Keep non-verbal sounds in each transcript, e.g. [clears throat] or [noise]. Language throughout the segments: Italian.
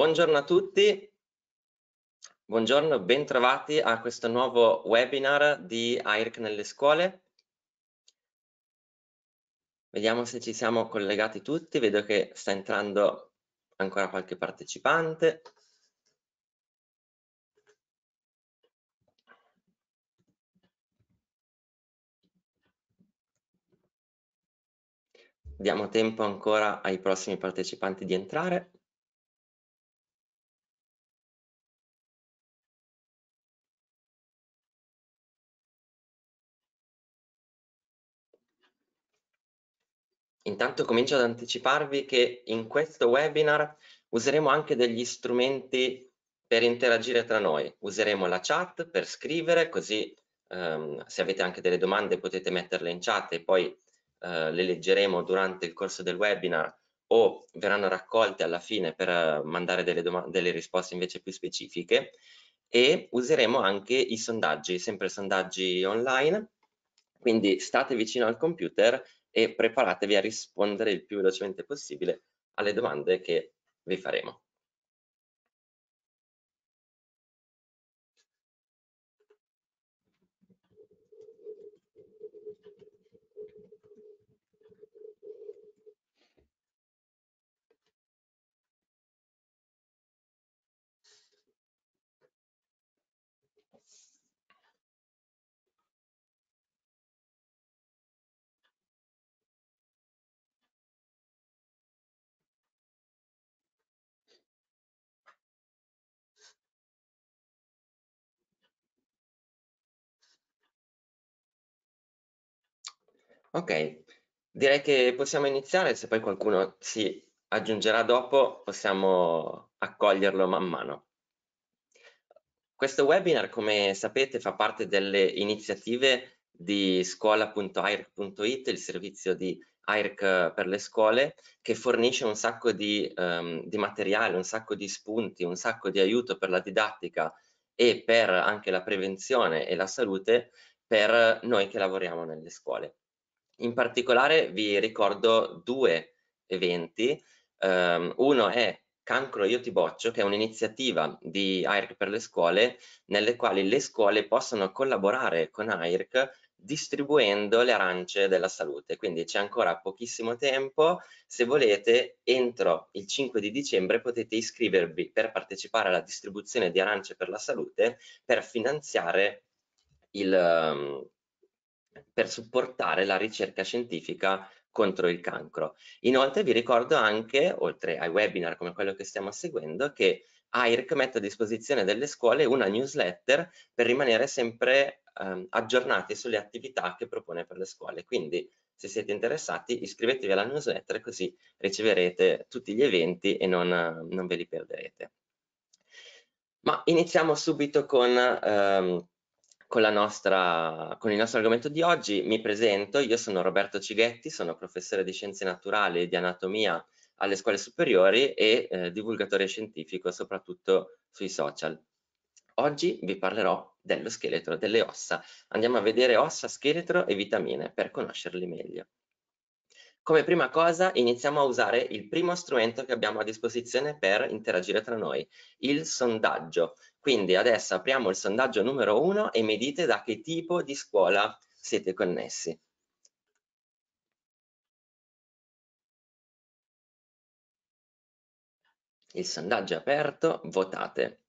Buongiorno a tutti, buongiorno, bentrovati a questo nuovo webinar di AIRC nelle scuole. Vediamo se ci siamo collegati tutti, vedo che sta entrando ancora qualche partecipante. Diamo tempo ancora ai prossimi partecipanti di entrare. Intanto comincio ad anticiparvi che in questo webinar useremo anche degli strumenti per interagire tra noi. Useremo la chat per scrivere, così ehm, se avete anche delle domande potete metterle in chat e poi eh, le leggeremo durante il corso del webinar o verranno raccolte alla fine per eh, mandare delle, delle risposte invece più specifiche e useremo anche i sondaggi, sempre sondaggi online, quindi state vicino al computer e preparatevi a rispondere il più velocemente possibile alle domande che vi faremo. Ok, direi che possiamo iniziare, se poi qualcuno si aggiungerà dopo possiamo accoglierlo man mano. Questo webinar, come sapete, fa parte delle iniziative di scuola.airc.it, il servizio di AIRC per le scuole, che fornisce un sacco di, um, di materiale, un sacco di spunti, un sacco di aiuto per la didattica e per anche la prevenzione e la salute per noi che lavoriamo nelle scuole. In particolare vi ricordo due eventi. Um, uno è Cancro Io Ti Boccio, che è un'iniziativa di AIRC per le scuole, nelle quali le scuole possono collaborare con AIRC distribuendo le arance della salute. Quindi c'è ancora pochissimo tempo. Se volete, entro il 5 di dicembre potete iscrivervi per partecipare alla distribuzione di arance per la salute per finanziare il, ehm, per supportare la ricerca scientifica contro il cancro. Inoltre vi ricordo anche, oltre ai webinar come quello che stiamo seguendo, che AIRC mette a disposizione delle scuole una newsletter per rimanere sempre ehm, aggiornati sulle attività che propone per le scuole. Quindi se siete interessati iscrivetevi alla newsletter così riceverete tutti gli eventi e non, non ve li perderete. Ma iniziamo subito con ehm, con, nostra, con, il nostro argomento di oggi. Mi presento, io sono Roberto Cighetti, sono professore di scienze naturali e di anatomia alle scuole superiori e eh, divulgatore scientifico soprattutto sui social. Oggi vi parlerò dello scheletro, delle ossa. Andiamo a vedere ossa, scheletro e vitamine per conoscerli meglio. Come prima cosa iniziamo a usare il primo strumento che abbiamo a disposizione per interagire tra noi, il sondaggio. Quindi adesso apriamo il sondaggio numero 1 e mi dite da che tipo di scuola siete connessi. Il sondaggio è aperto, votate.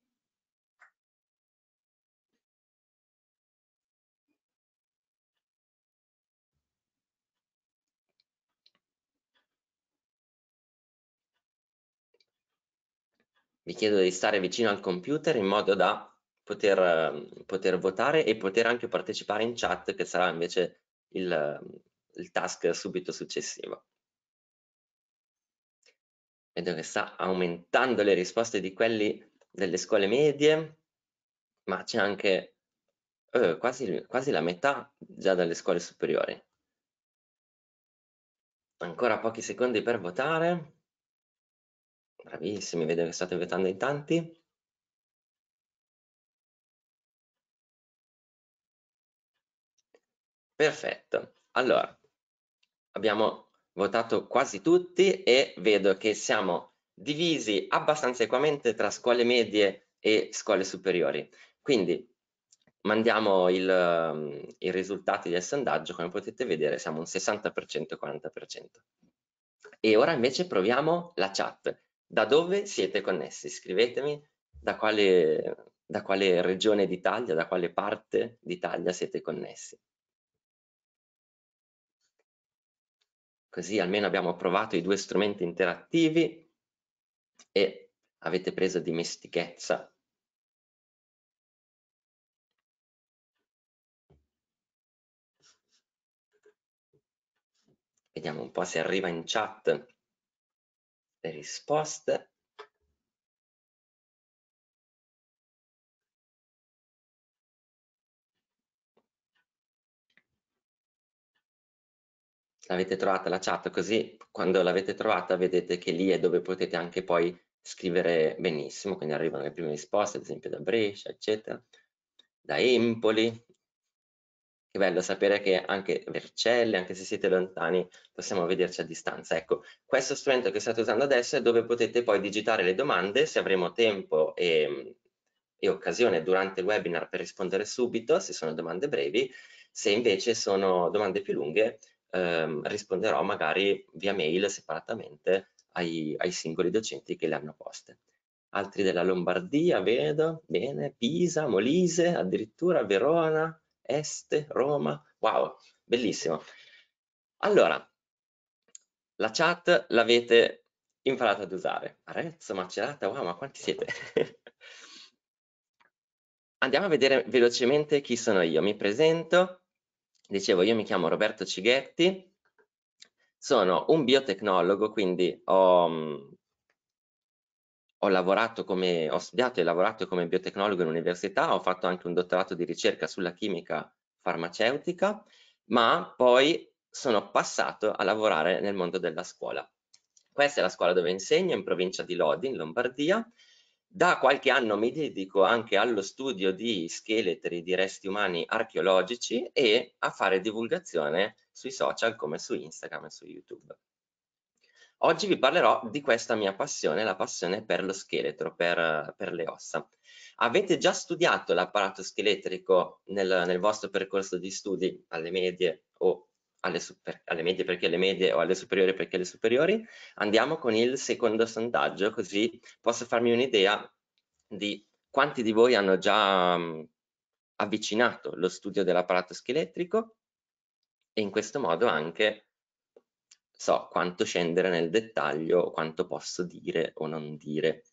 vi chiedo di stare vicino al computer in modo da poter, ehm, poter votare e poter anche partecipare in chat che sarà invece il, il task subito successivo. Vedo che sta aumentando le risposte di quelli delle scuole medie, ma c'è anche eh, quasi, quasi la metà già dalle scuole superiori. Ancora pochi secondi per votare. Bravissimi, vedo che state votando in tanti. Perfetto. Allora, abbiamo votato quasi tutti e vedo che siamo divisi abbastanza equamente tra scuole medie e scuole superiori. Quindi mandiamo il, ehm, i risultati del sondaggio, come potete vedere siamo un 60% 40%. E ora invece proviamo la chat da dove siete connessi, scrivetemi da quale, da quale regione d'Italia, da quale parte d'Italia siete connessi. Così almeno abbiamo provato i due strumenti interattivi e avete preso dimestichezza Vediamo un po' se arriva in chat. Le risposte l'avete trovata la chat così quando l'avete trovata vedete che lì è dove potete anche poi scrivere benissimo quindi arrivano le prime risposte ad esempio da Brescia eccetera da Empoli che bello sapere che anche Vercelli, anche se siete lontani, possiamo vederci a distanza. Ecco, questo strumento che state usando adesso è dove potete poi digitare le domande, se avremo tempo e, e occasione durante il webinar per rispondere subito, se sono domande brevi, se invece sono domande più lunghe, ehm, risponderò magari via mail separatamente ai, ai singoli docenti che le hanno poste altri della Lombardia, vedo, bene, Pisa, Molise, addirittura Verona, est, Roma, wow, bellissimo. Allora, la chat l'avete imparata ad usare. Arezzo, Macerata, wow, ma quanti siete? [laughs] Andiamo a vedere velocemente chi sono io. Mi presento, dicevo io mi chiamo Roberto Cighetti, sono un biotecnologo, quindi ho mm, ho lavorato come, ho studiato e lavorato come biotecnologo in università, ho fatto anche un dottorato di ricerca sulla chimica farmaceutica, ma poi sono passato a lavorare nel mondo della scuola. Questa è la scuola dove insegno, in provincia di Lodi, in Lombardia. Da qualche anno mi dedico anche allo studio di scheletri di resti umani archeologici e a fare divulgazione sui social come su Instagram e su YouTube. Oggi vi parlerò di questa mia passione, la passione per lo scheletro, per, per le ossa. Avete già studiato l'apparato scheletrico nel, nel, vostro percorso di studi alle medie o alle, super, alle medie perché alle medie o alle superiori perché alle superiori? Andiamo con il secondo sondaggio così posso farmi un'idea di quanti di voi hanno già mm, avvicinato lo studio dell'apparato scheletrico e in questo modo anche so quanto scendere nel dettaglio, quanto posso dire o non dire.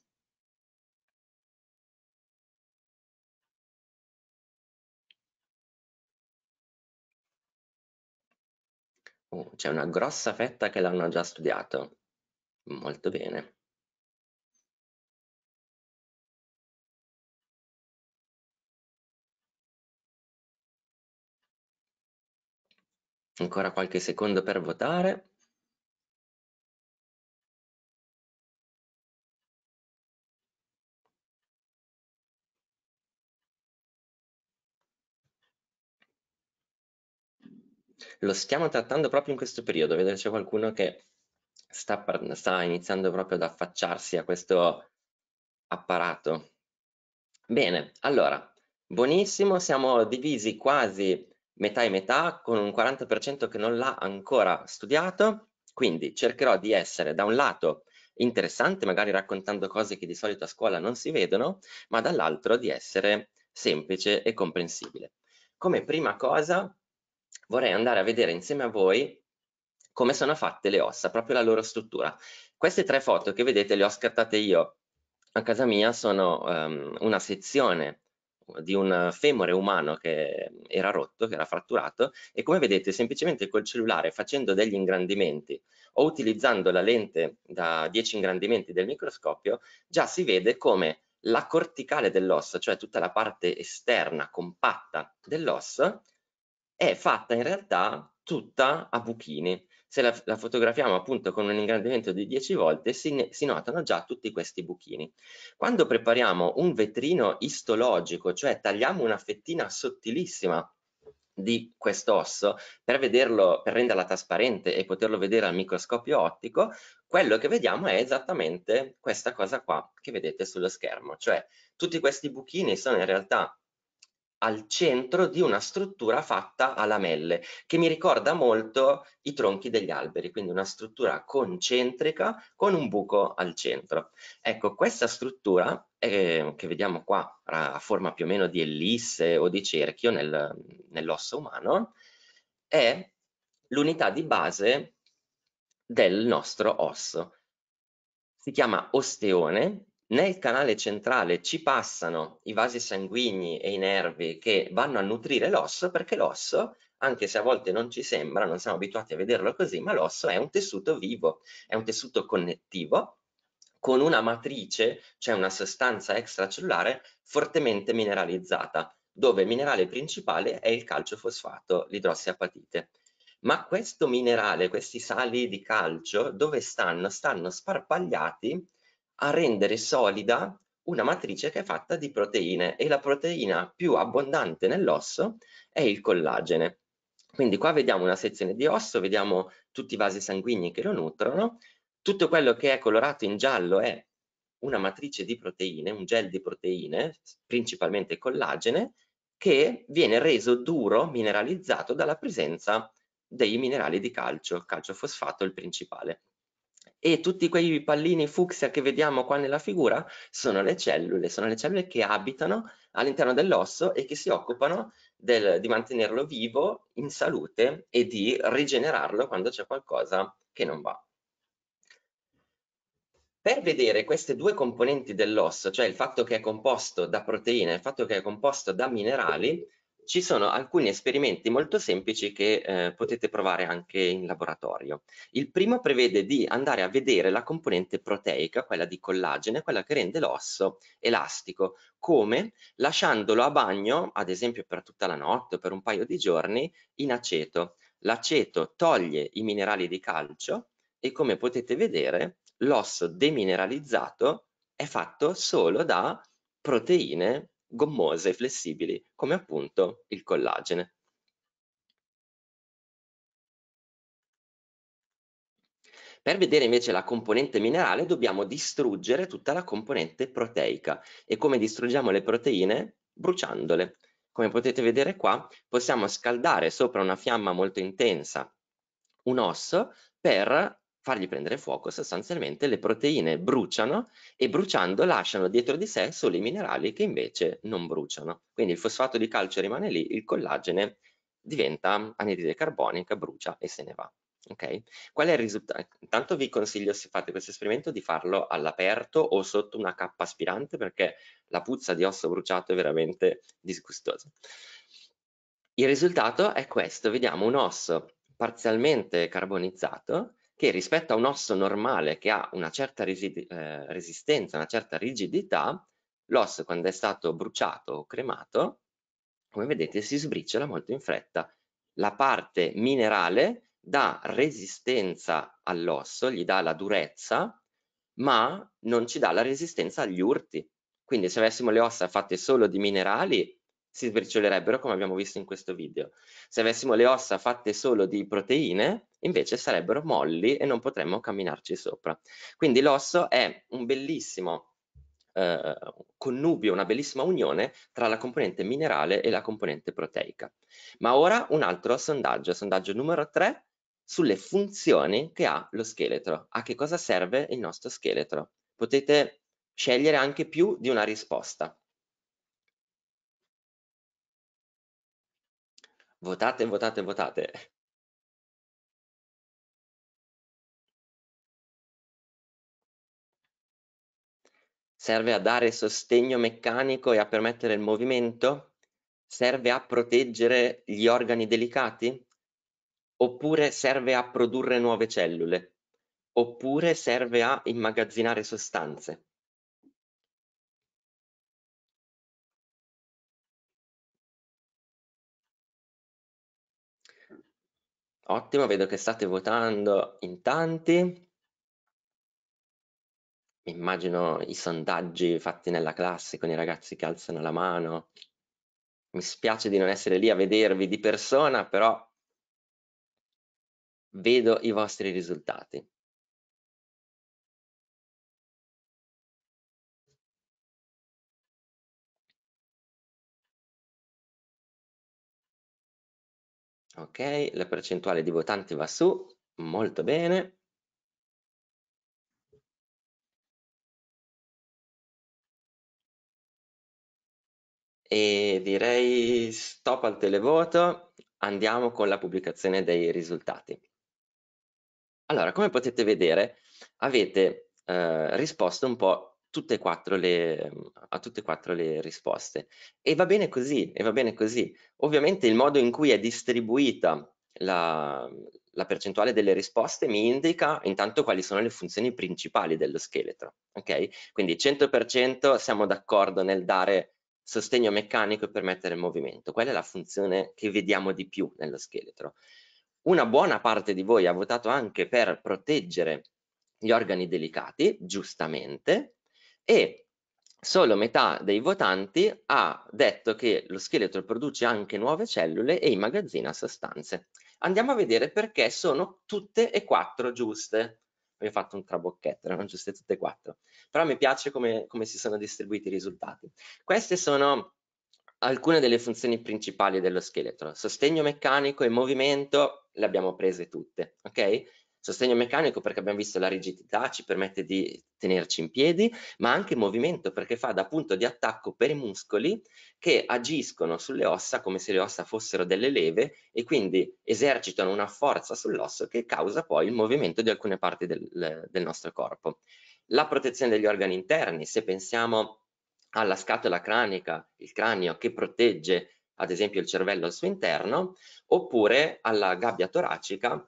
Oh, c'è una grossa fetta che l'hanno già studiato. Molto bene. Ancora qualche secondo per votare. Lo stiamo trattando proprio in questo periodo, vedo c'è qualcuno che sta, sta iniziando proprio ad affacciarsi a questo apparato. Bene, allora, buonissimo, siamo divisi quasi metà e metà con un 40% che non l'ha ancora studiato, quindi cercherò di essere da un lato interessante, magari raccontando cose che di solito a scuola non si vedono, ma dall'altro di essere semplice e comprensibile. Come prima cosa vorrei andare a vedere insieme a voi come sono fatte le ossa, proprio la loro struttura. Queste tre foto che vedete le ho scattate io a casa mia sono um, una sezione di un femore umano che era rotto, che era fratturato e come vedete semplicemente col cellulare facendo degli ingrandimenti o utilizzando la lente da 10 ingrandimenti del microscopio già si vede come la corticale dell'osso, cioè tutta la parte esterna compatta dell'osso è fatta in realtà tutta a buchini. Se la, la fotografiamo appunto con un ingrandimento di 10 volte si, si, notano già tutti questi buchini. Quando prepariamo un vetrino istologico, cioè tagliamo una fettina sottilissima di quest'osso per vederlo, per renderla trasparente e poterlo vedere al microscopio ottico, quello che vediamo è esattamente questa cosa qua che vedete sullo schermo, cioè tutti questi buchini sono in realtà al centro di una struttura fatta a lamelle che mi ricorda molto i tronchi degli alberi, quindi una struttura concentrica con un buco al centro. Ecco, questa struttura eh, che vediamo qua a forma più o meno di ellisse o di cerchio nel, nell'osso umano è l'unità di base del nostro osso. Si chiama osteone nel canale centrale ci passano i vasi sanguigni e i nervi che vanno a nutrire l'osso perché l'osso, anche se a volte non ci sembra, non siamo abituati a vederlo così, ma l'osso è un tessuto vivo, è un tessuto connettivo con una matrice, cioè una sostanza extracellulare fortemente mineralizzata, dove il minerale principale è il calcio fosfato, l'idrossiapatite. Ma questo minerale, questi sali di calcio, dove stanno? Stanno sparpagliati a rendere solida una matrice che è fatta di proteine e la proteina più abbondante nell'osso è il collagene. Quindi qua vediamo una sezione di osso, vediamo tutti i vasi sanguigni che lo nutrono, tutto quello che è colorato in giallo è una matrice di proteine, un gel di proteine, principalmente collagene, che viene reso duro, mineralizzato dalla presenza dei minerali di calcio, calcio fosfato il principale e tutti quei pallini fucsia che vediamo qua nella figura sono le cellule, sono le cellule che abitano all'interno dell'osso e che si occupano del, di mantenerlo vivo, in salute e di rigenerarlo quando c'è qualcosa che non va. Per vedere queste due componenti dell'osso, cioè il fatto che è composto da proteine e il fatto che è composto da minerali, ci sono alcuni esperimenti molto semplici che eh, potete provare anche in laboratorio. Il primo prevede di andare a vedere la componente proteica, quella di collagene, quella che rende l'osso elastico, come lasciandolo a bagno, ad esempio per tutta la notte o per un paio di giorni, in aceto. L'aceto toglie i minerali di calcio e come potete vedere l'osso demineralizzato è fatto solo da proteine gommose e flessibili come appunto il collagene. Per vedere invece la componente minerale dobbiamo distruggere tutta la componente proteica e come distruggiamo le proteine? Bruciandole. Come potete vedere qua possiamo scaldare sopra una fiamma molto intensa un osso per fargli prendere fuoco, sostanzialmente le proteine bruciano e bruciando lasciano dietro di sé solo i minerali che invece non bruciano. Quindi il fosfato di calcio rimane lì, il collagene diventa anidride carbonica, brucia e se ne va. Okay. Qual è il risultato? Intanto vi consiglio, se fate questo esperimento, di farlo all'aperto o sotto una cappa aspirante perché la puzza di osso bruciato è veramente disgustosa. Il risultato è questo, vediamo un osso parzialmente carbonizzato che rispetto a un osso normale che ha una certa eh, resistenza, una certa rigidità, l'osso quando è stato bruciato o cremato, come vedete si sbriciola molto in fretta. La parte minerale dà resistenza all'osso, gli dà la durezza, ma non ci dà la resistenza agli urti. Quindi se avessimo le ossa fatte solo di minerali, si sbriciolerebbero come abbiamo visto in questo video. Se avessimo le ossa fatte solo di proteine, invece sarebbero molli e non potremmo camminarci sopra. Quindi l'osso è un bellissimo eh, connubio, una bellissima unione tra la componente minerale e la componente proteica. Ma ora un altro sondaggio, sondaggio numero 3, sulle funzioni che ha lo scheletro. A che cosa serve il nostro scheletro? Potete scegliere anche più di una risposta. Votate, votate, votate. Serve a dare sostegno meccanico e a permettere il movimento? Serve a proteggere gli organi delicati? Oppure serve a produrre nuove cellule? Oppure serve a immagazzinare sostanze? Ottimo, vedo che state votando in tanti immagino i sondaggi fatti nella classe con i ragazzi che alzano la mano. Mi spiace di non essere lì a vedervi di persona, però vedo i vostri risultati. Ok, la percentuale di votanti va su, molto bene. e direi stop al televoto, andiamo con la pubblicazione dei risultati. Allora, come potete vedere, avete eh, risposto un po' tutte e quattro le, a tutte e quattro le risposte. E va bene così, e va bene così. Ovviamente il modo in cui è distribuita la, la percentuale delle risposte mi indica intanto quali sono le funzioni principali dello scheletro. Okay? Quindi 100% siamo d'accordo nel dare sostegno meccanico per mettere in movimento. Quella è la funzione che vediamo di più nello scheletro. Una buona parte di voi ha votato anche per proteggere gli organi delicati, giustamente, e solo metà dei votanti ha detto che lo scheletro produce anche nuove cellule e immagazzina sostanze. Andiamo a vedere perché sono tutte e quattro giuste abbiamo fatto un trabocchetto, erano giuste tutte e quattro. Però mi piace come, come si sono distribuiti i risultati. Queste sono alcune delle funzioni principali dello scheletro. Sostegno meccanico e movimento le abbiamo prese tutte, ok? Sostegno meccanico perché abbiamo visto la rigidità, ci permette di tenerci in piedi, ma anche movimento perché fa da punto di attacco per i muscoli che agiscono sulle ossa come se le ossa fossero delle leve e quindi esercitano una forza sull'osso che causa poi il movimento di alcune parti del, del nostro corpo. La protezione degli organi interni, se pensiamo alla scatola cranica, il cranio che protegge ad esempio il cervello al suo interno, oppure alla gabbia toracica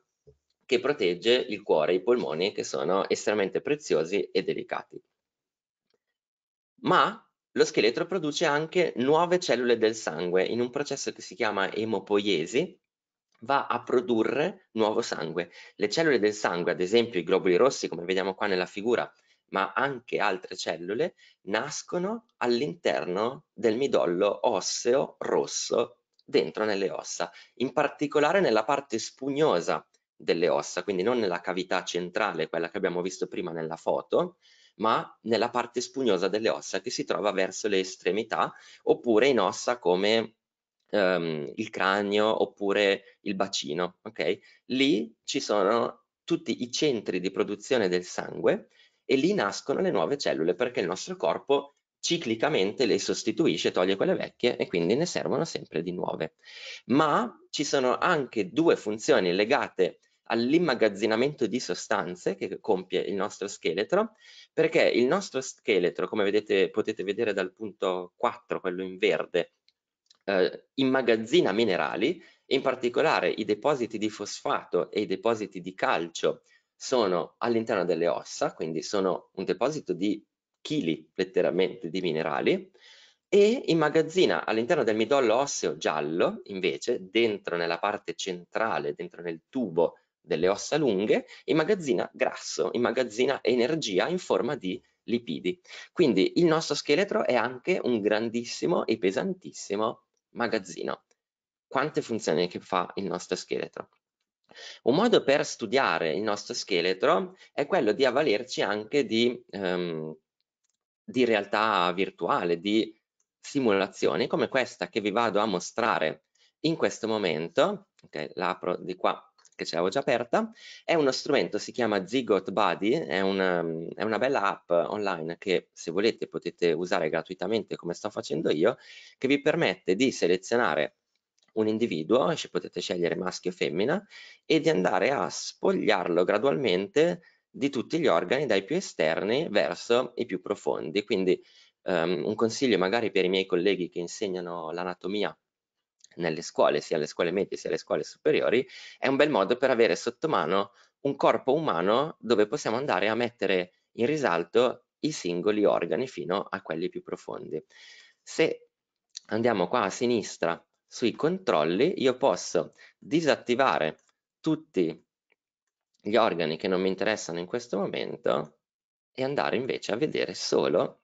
che protegge il cuore e i polmoni che sono estremamente preziosi e delicati. Ma lo scheletro produce anche nuove cellule del sangue in un processo che si chiama emopoiesi, va a produrre nuovo sangue. Le cellule del sangue, ad esempio i globuli rossi, come vediamo qua nella figura, ma anche altre cellule, nascono all'interno del midollo osseo rosso, dentro nelle ossa, in particolare nella parte spugnosa delle ossa, quindi non nella cavità centrale, quella che abbiamo visto prima nella foto, ma nella parte spugnosa delle ossa che si trova verso le estremità oppure in ossa come ehm, il cranio oppure il bacino. Okay? Lì ci sono tutti i centri di produzione del sangue e lì nascono le nuove cellule perché il nostro corpo ciclicamente le sostituisce, toglie quelle vecchie e quindi ne servono sempre di nuove. Ma ci sono anche due funzioni legate all'immagazzinamento di sostanze che compie il nostro scheletro, perché il nostro scheletro, come vedete, potete vedere dal punto 4, quello in verde, eh, immagazzina minerali, in particolare i depositi di fosfato e i depositi di calcio sono all'interno delle ossa, quindi sono un deposito di chili letteralmente di minerali, e immagazzina all'interno del midollo osseo giallo, invece, dentro nella parte centrale, dentro nel tubo delle ossa lunghe, immagazzina grasso, immagazzina energia in forma di lipidi. Quindi il nostro scheletro è anche un grandissimo e pesantissimo magazzino. Quante funzioni che fa il nostro scheletro? Un modo per studiare il nostro scheletro è quello di avvalerci anche di, ehm, di realtà virtuale, di simulazioni come questa che vi vado a mostrare in questo momento. Ok, l'apro di qua che ce l'avevo già aperta, è uno strumento, si chiama Zigot Buddy, è una, è una bella app online che se volete potete usare gratuitamente come sto facendo io, che vi permette di selezionare un individuo, potete scegliere maschio o femmina, e di andare a spogliarlo gradualmente di tutti gli organi, dai più esterni verso i più profondi. Quindi um, un consiglio magari per i miei colleghi che insegnano l'anatomia nelle scuole, sia alle scuole medie sia alle scuole superiori, è un bel modo per avere sotto mano un corpo umano dove possiamo andare a mettere in risalto i singoli organi fino a quelli più profondi. Se andiamo qua a sinistra sui controlli, io posso disattivare tutti gli organi che non mi interessano in questo momento e andare invece a vedere solo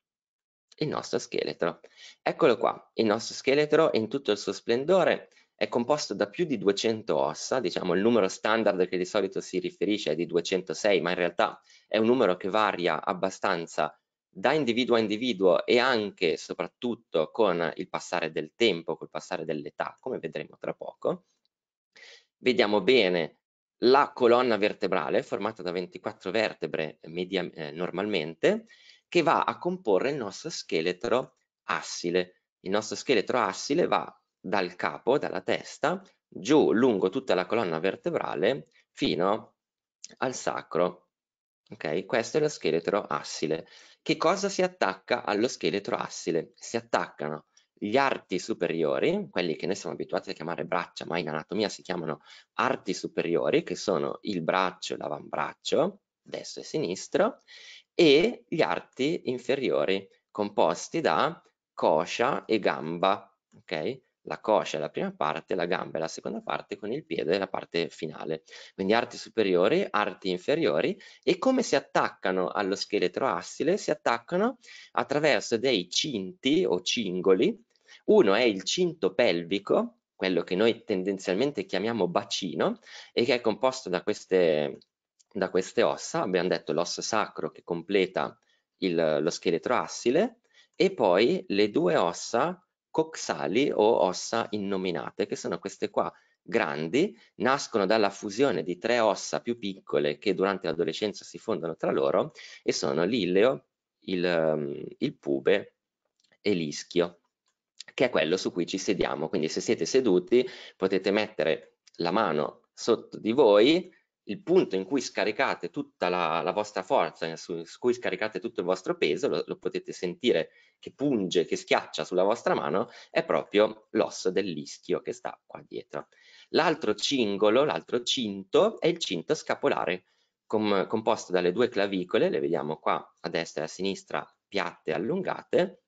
il nostro scheletro. Eccolo qua, il nostro scheletro in tutto il suo splendore è composto da più di 200 ossa, diciamo il numero standard che di solito si riferisce è di 206, ma in realtà è un numero che varia abbastanza da individuo a individuo e anche e soprattutto con il passare del tempo, col passare dell'età, come vedremo tra poco. Vediamo bene la colonna vertebrale formata da 24 vertebre media, eh, normalmente che va a comporre il nostro scheletro assile. Il nostro scheletro assile va dal capo, dalla testa, giù lungo tutta la colonna vertebrale fino al sacro. Ok, questo è lo scheletro assile. Che cosa si attacca allo scheletro assile? Si attaccano gli arti superiori, quelli che noi siamo abituati a chiamare braccia, ma in anatomia si chiamano arti superiori, che sono il braccio e l'avambraccio, destro e sinistro, e gli arti inferiori composti da coscia e gamba, ok? La coscia è la prima parte, la gamba è la seconda parte, con il piede è la parte finale. Quindi arti superiori, arti inferiori e come si attaccano allo scheletro assile? Si attaccano attraverso dei cinti o cingoli. Uno è il cinto pelvico, quello che noi tendenzialmente chiamiamo bacino e che è composto da queste da queste ossa abbiamo detto l'osso sacro che completa il, lo scheletro assile e poi le due ossa coxali o ossa innominate che sono queste qua grandi nascono dalla fusione di tre ossa più piccole che durante l'adolescenza si fondono tra loro e sono l'illeo, il, ehm, il pube e l'ischio che è quello su cui ci sediamo quindi se siete seduti potete mettere la mano sotto di voi il punto in cui scaricate tutta la, la vostra forza, eh, su, su, cui scaricate tutto il vostro peso, lo, lo, potete sentire che punge, che schiaccia sulla vostra mano, è proprio l'osso dell'ischio che sta qua dietro. L'altro cingolo, l'altro cinto, è il cinto scapolare, com, composto dalle due clavicole, le vediamo qua a destra e a sinistra, piatte e allungate,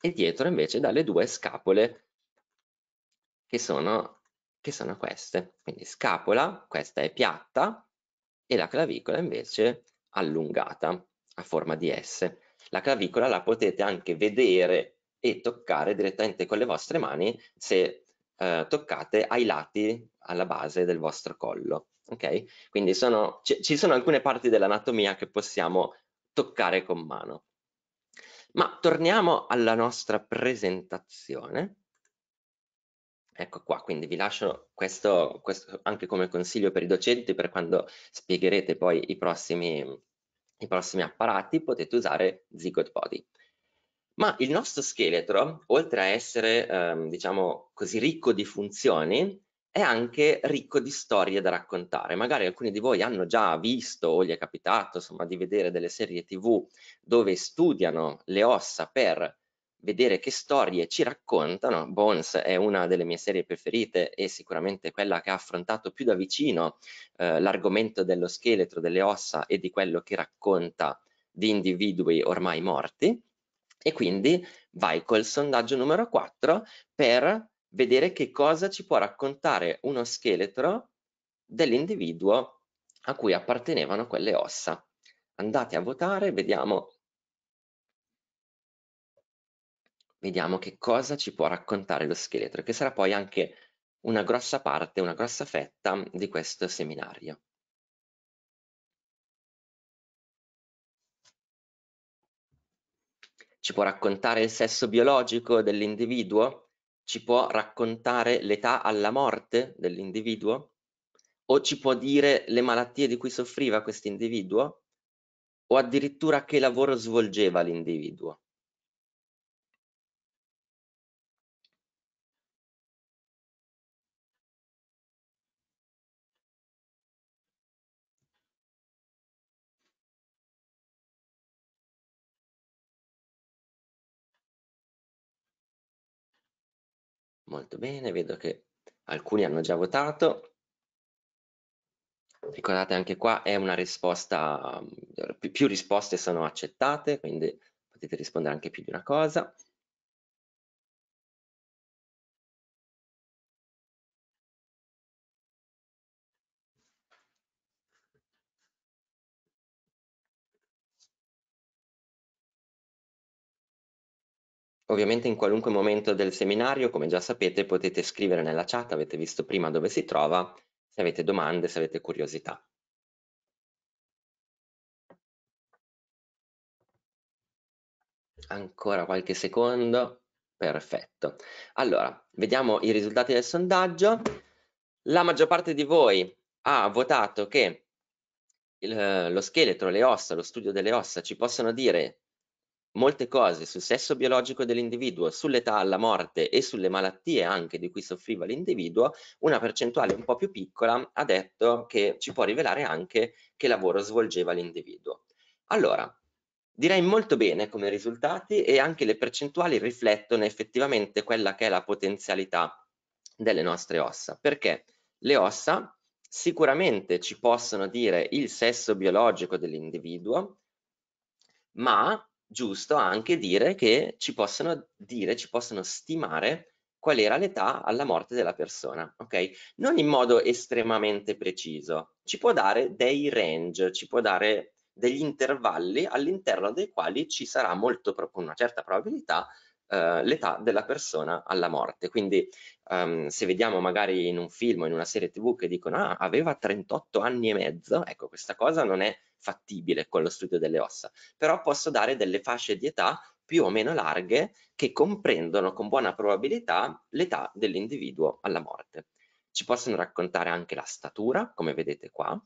e dietro invece dalle due scapole che sono che sono queste. Quindi scapola, questa è piatta e la clavicola invece allungata a forma di S. La clavicola la potete anche vedere e toccare direttamente con le vostre mani se eh, toccate ai lati alla base del vostro collo. Ok? Quindi sono, ci sono alcune parti dell'anatomia che possiamo toccare con mano. Ma torniamo alla nostra presentazione Ecco qua, quindi vi lascio questo, questo, anche come consiglio per i docenti per quando spiegherete poi i prossimi, i prossimi apparati potete usare Zigot Body. Ma il nostro scheletro, oltre a essere, ehm, diciamo così, ricco di funzioni, è anche ricco di storie da raccontare. Magari alcuni di voi hanno già visto o gli è capitato, insomma, di vedere delle serie tv dove studiano le ossa per vedere che storie ci raccontano. Bones è una delle mie serie preferite e sicuramente quella che ha affrontato più da vicino eh, l'argomento dello scheletro, delle ossa e di quello che racconta di individui ormai morti. E quindi vai col sondaggio numero 4 per vedere che cosa ci può raccontare uno scheletro dell'individuo a cui appartenevano quelle ossa. Andate a votare, vediamo vediamo che cosa ci può raccontare lo scheletro, che sarà poi anche una grossa parte, una grossa fetta di questo seminario. Ci può raccontare il sesso biologico dell'individuo? Ci può raccontare l'età alla morte dell'individuo? O ci può dire le malattie di cui soffriva questo individuo? O addirittura che lavoro svolgeva l'individuo? Molto bene, vedo che alcuni hanno già votato. Ricordate anche qua è una risposta, mm, più risposte sono accettate, quindi potete rispondere anche più di una cosa. Ovviamente in qualunque momento del seminario, come già sapete, potete scrivere nella chat, avete visto prima dove si trova, se avete domande, se avete curiosità. Ancora qualche secondo. Perfetto. Allora, vediamo i risultati del sondaggio. La maggior parte di voi ha votato che il, lo scheletro, le ossa, lo studio delle ossa ci possono dire Molte cose sul sesso biologico dell'individuo, sull'età alla morte e sulle malattie anche di cui soffriva l'individuo, una percentuale un po' più piccola ha detto che ci può rivelare anche che lavoro svolgeva l'individuo. Allora, direi molto bene come risultati e anche le percentuali riflettono effettivamente quella che è la potenzialità delle nostre ossa, perché le ossa sicuramente ci possono dire il sesso biologico dell'individuo, ma giusto anche dire che ci possono dire, ci possono stimare qual era l'età alla morte della persona, ok? Non in modo estremamente preciso, ci può dare dei range, ci può dare degli intervalli all'interno dei quali ci sarà molto, con una certa probabilità eh, l'età della persona alla morte. Quindi um, se vediamo magari in un film o in una serie tv che dicono ah, aveva 38 anni e mezzo, ecco questa cosa non è fattibile con lo studio delle ossa, però posso dare delle fasce di età più o meno larghe che comprendono con buona probabilità l'età dell'individuo alla morte. Ci possono raccontare anche la statura, come vedete qua,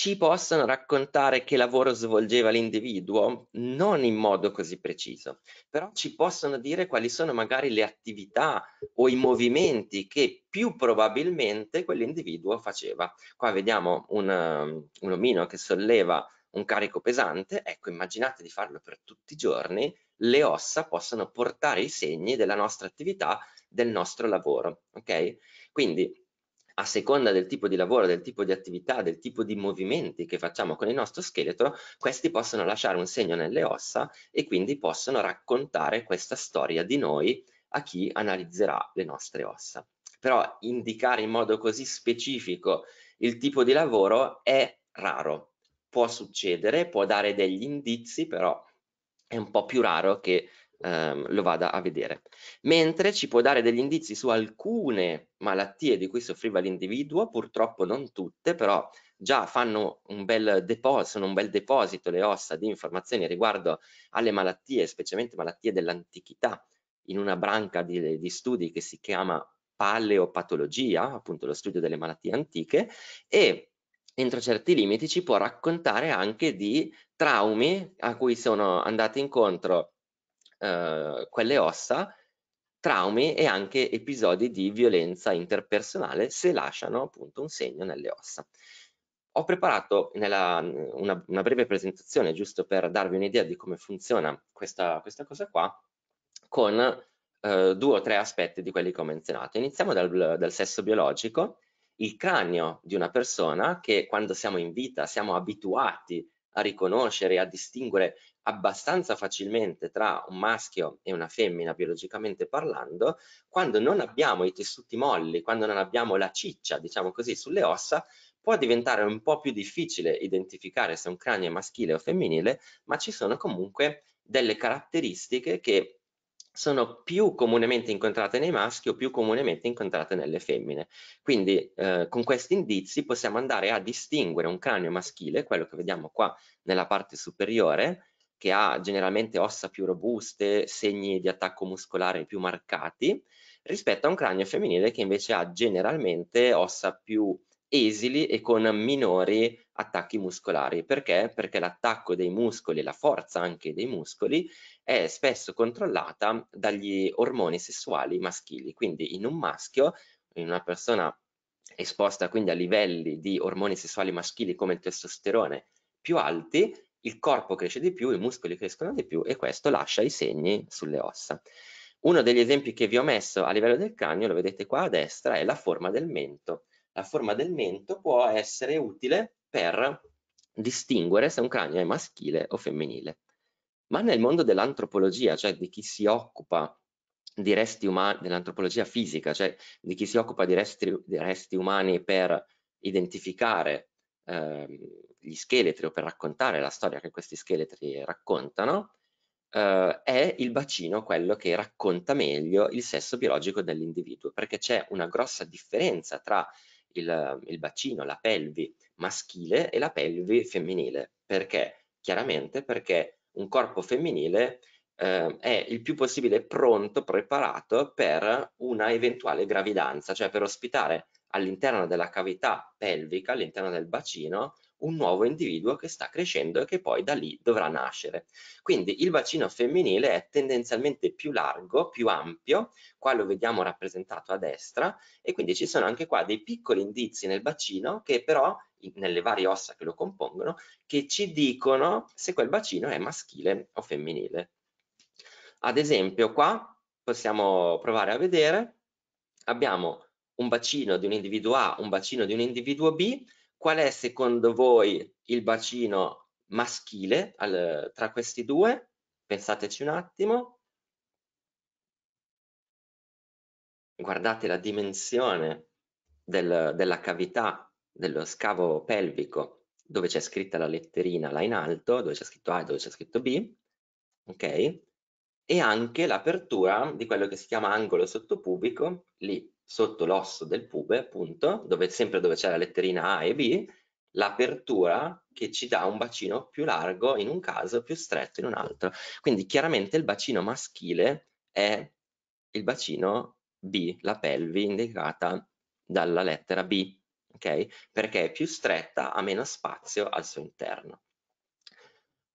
ci possono raccontare che lavoro svolgeva l'individuo, non in modo così preciso, però ci possono dire quali sono magari le attività o i movimenti che più probabilmente quell'individuo faceva. Qua vediamo un, um, un omino che solleva un carico pesante, ecco immaginate di farlo per tutti i giorni, le ossa possono portare i segni della nostra attività, del nostro lavoro, ok? Quindi a seconda del tipo di lavoro, del tipo di attività, del tipo di movimenti che facciamo con il nostro scheletro, questi possono lasciare un segno nelle ossa e quindi possono raccontare questa storia di noi a chi analizzerà le nostre ossa. Però indicare in modo così specifico il tipo di lavoro è raro, può succedere, può dare degli indizi, però è un po' più raro che ehm, lo vada a vedere. Mentre ci può dare degli indizi su alcune malattie di cui soffriva l'individuo, purtroppo non tutte, però già fanno un bel deposito, un bel deposito le ossa di informazioni riguardo alle malattie, specialmente malattie dell'antichità, in una branca di, di studi che si chiama paleopatologia, appunto lo studio delle malattie antiche, e entro certi limiti ci può raccontare anche di traumi a cui sono andati incontro eh, quelle ossa, traumi e anche episodi di violenza interpersonale se lasciano appunto un segno nelle ossa. Ho preparato nella, una, una, breve presentazione giusto per darvi un'idea di come funziona questa, questa cosa qua con eh, due o tre aspetti di quelli che ho menzionato. Iniziamo dal, dal sesso biologico, il cranio di una persona che quando siamo in vita siamo abituati a riconoscere, e a distinguere abbastanza facilmente tra un maschio e una femmina biologicamente parlando, quando non abbiamo i tessuti molli, quando non abbiamo la ciccia, diciamo così, sulle ossa, può diventare un po' più difficile identificare se un cranio è maschile o femminile, ma ci sono comunque delle caratteristiche che sono più comunemente incontrate nei maschi o più comunemente incontrate nelle femmine. Quindi eh, con questi indizi possiamo andare a distinguere un cranio maschile, quello che vediamo qua nella parte superiore, che ha generalmente ossa più robuste, segni di attacco muscolare più marcati, rispetto a un cranio femminile che invece ha generalmente ossa più esili e con minori attacchi muscolari. Perché? Perché l'attacco dei muscoli e la forza anche dei muscoli è spesso controllata dagli ormoni sessuali maschili. Quindi in un maschio, in una persona esposta quindi a livelli di ormoni sessuali maschili come il testosterone più alti, il corpo cresce di più, i muscoli crescono di più e questo lascia i segni sulle ossa. Uno degli esempi che vi ho messo a livello del cranio, lo vedete qua a destra, è la forma del mento la forma del mento può essere utile per distinguere se un cranio è maschile o femminile. Ma nel mondo dell'antropologia, cioè di chi si occupa di resti umani, dell'antropologia fisica, cioè di chi si occupa di resti, di resti umani per identificare eh, gli scheletri o per raccontare la storia che questi scheletri raccontano, eh, è il bacino quello che racconta meglio il sesso biologico dell'individuo, perché c'è una grossa differenza tra il, il bacino, la pelvi maschile e la pelvi femminile. Perché? Chiaramente perché un corpo femminile eh, è il più possibile pronto, preparato per una eventuale gravidanza, cioè per ospitare all'interno della cavità pelvica, all'interno del bacino, un nuovo individuo che sta crescendo e che poi da lì dovrà nascere. Quindi il bacino femminile è tendenzialmente più largo, più ampio, qua lo vediamo rappresentato a destra e quindi ci sono anche qua dei piccoli indizi nel bacino che però nelle varie ossa che lo compongono che ci dicono se quel bacino è maschile o femminile. Ad esempio qua possiamo provare a vedere, abbiamo un bacino di un individuo A, un bacino di un individuo B qual è secondo voi il bacino maschile al, tra questi due? Pensateci un attimo. Guardate la dimensione del, della cavità dello scavo pelvico dove c'è scritta la letterina là in alto, dove c'è scritto A e dove c'è scritto B, ok? E anche l'apertura di quello che si chiama angolo sottopubico lì sotto l'osso del pube, appunto, dove, sempre dove c'è la letterina A e B, l'apertura che ci dà un bacino più largo in un caso, più stretto in un altro. Quindi chiaramente il bacino maschile è il bacino B, la pelvi indicata dalla lettera B, ok? Perché è più stretta, ha meno spazio al suo interno.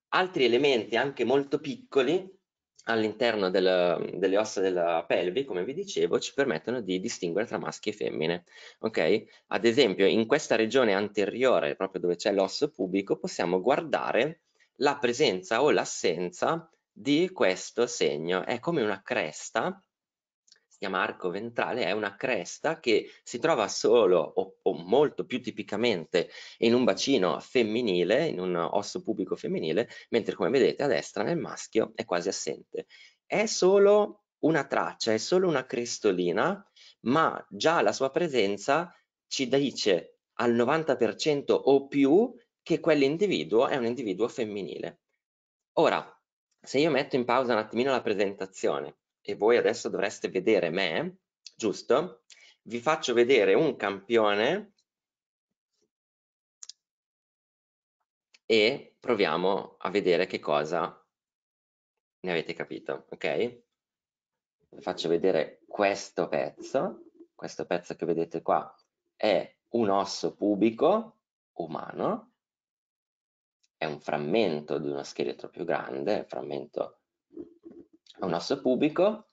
Altri elementi anche molto piccoli all'interno delle ossa della pelvi, come vi dicevo, ci permettono di distinguere tra maschi e femmine. Okay? Ad esempio, in questa regione anteriore, proprio dove c'è l'osso pubico, possiamo guardare la presenza o l'assenza di questo segno. È come una cresta chiama arco ventrale, è una cresta che si trova solo o, o molto più tipicamente in un bacino femminile, in un osso pubico femminile, mentre come vedete a destra nel maschio è quasi assente. È solo una traccia, è solo una cristolina, ma già la sua presenza ci dice al 90% o più che quell'individuo è un individuo femminile. Ora, se io metto in pausa un attimino la presentazione e voi adesso dovreste vedere me, giusto? Vi faccio vedere un campione e proviamo a vedere che cosa ne avete capito, ok? Vi faccio vedere questo pezzo, questo pezzo che vedete qua è un osso pubico umano, è un frammento di uno scheletro più grande, frammento a un nostro pubblico,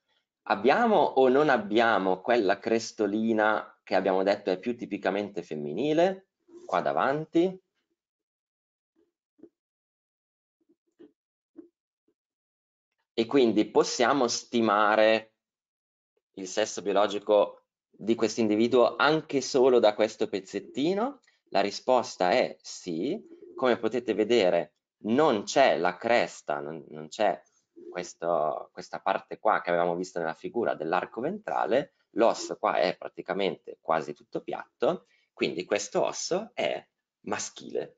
abbiamo o non abbiamo quella crestolina che abbiamo detto è più tipicamente femminile, qua davanti, e quindi possiamo stimare il sesso biologico di questo individuo anche solo da questo pezzettino? La risposta è sì, come potete vedere non c'è la cresta, non, non c'è questo, questa parte qua che avevamo visto nella figura dell'arco ventrale, l'osso qua è praticamente quasi tutto piatto, quindi questo osso è maschile.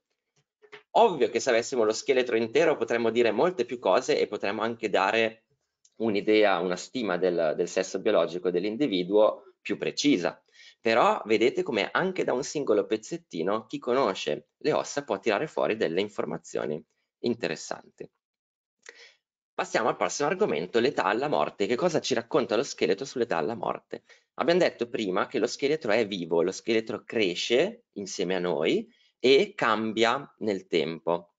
Ovvio che se avessimo lo scheletro intero potremmo dire molte più cose e potremmo anche dare un'idea, una stima del, del sesso biologico dell'individuo più precisa. Però vedete come anche da un singolo pezzettino chi conosce le ossa può tirare fuori delle informazioni interessanti. Passiamo al prossimo argomento, l'età alla morte. Che cosa ci racconta lo scheletro sull'età alla morte? Abbiamo detto prima che lo scheletro è vivo, lo scheletro cresce insieme a noi e cambia nel tempo.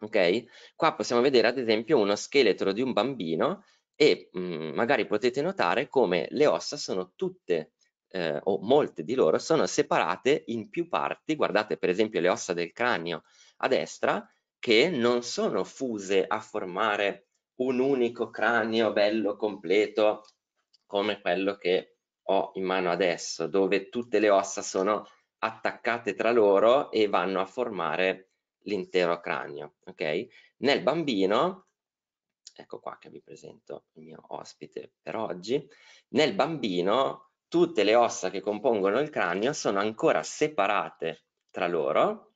Ok? Qua possiamo vedere ad esempio uno scheletro di un bambino e mh, mm, magari potete notare come le ossa sono tutte eh, o molte di loro sono separate in più parti. Guardate per esempio le ossa del cranio a destra che non sono fuse a formare un unico cranio bello completo come quello che ho in mano adesso, dove tutte le ossa sono attaccate tra loro e vanno a formare l'intero cranio. Okay? Nel bambino, ecco qua che vi presento il mio ospite per oggi, nel bambino tutte le ossa che compongono il cranio sono ancora separate tra loro,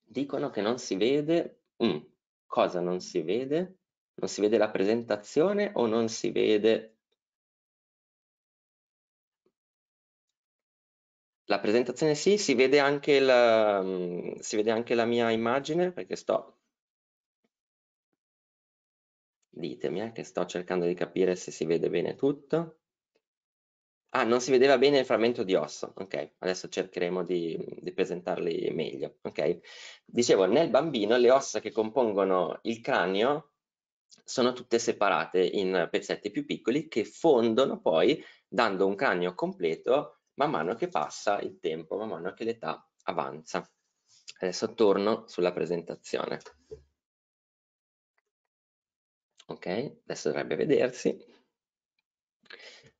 dicono che non si vede, mm, cosa non si vede? Non si vede la presentazione o non si vede la presentazione sì, si vede anche la, mm, si vede anche la mia immagine perché sto ditemi eh, che sto cercando di capire se si vede bene tutto Ah, non si vedeva bene il frammento di osso. Ok, adesso cercheremo di, di, presentarli meglio. Ok, dicevo, nel bambino le ossa che compongono il cranio sono tutte separate in pezzetti più piccoli che fondono poi dando un cranio completo man mano che passa il tempo, man mano che l'età avanza. Adesso torno sulla presentazione. Ok, adesso dovrebbe vedersi.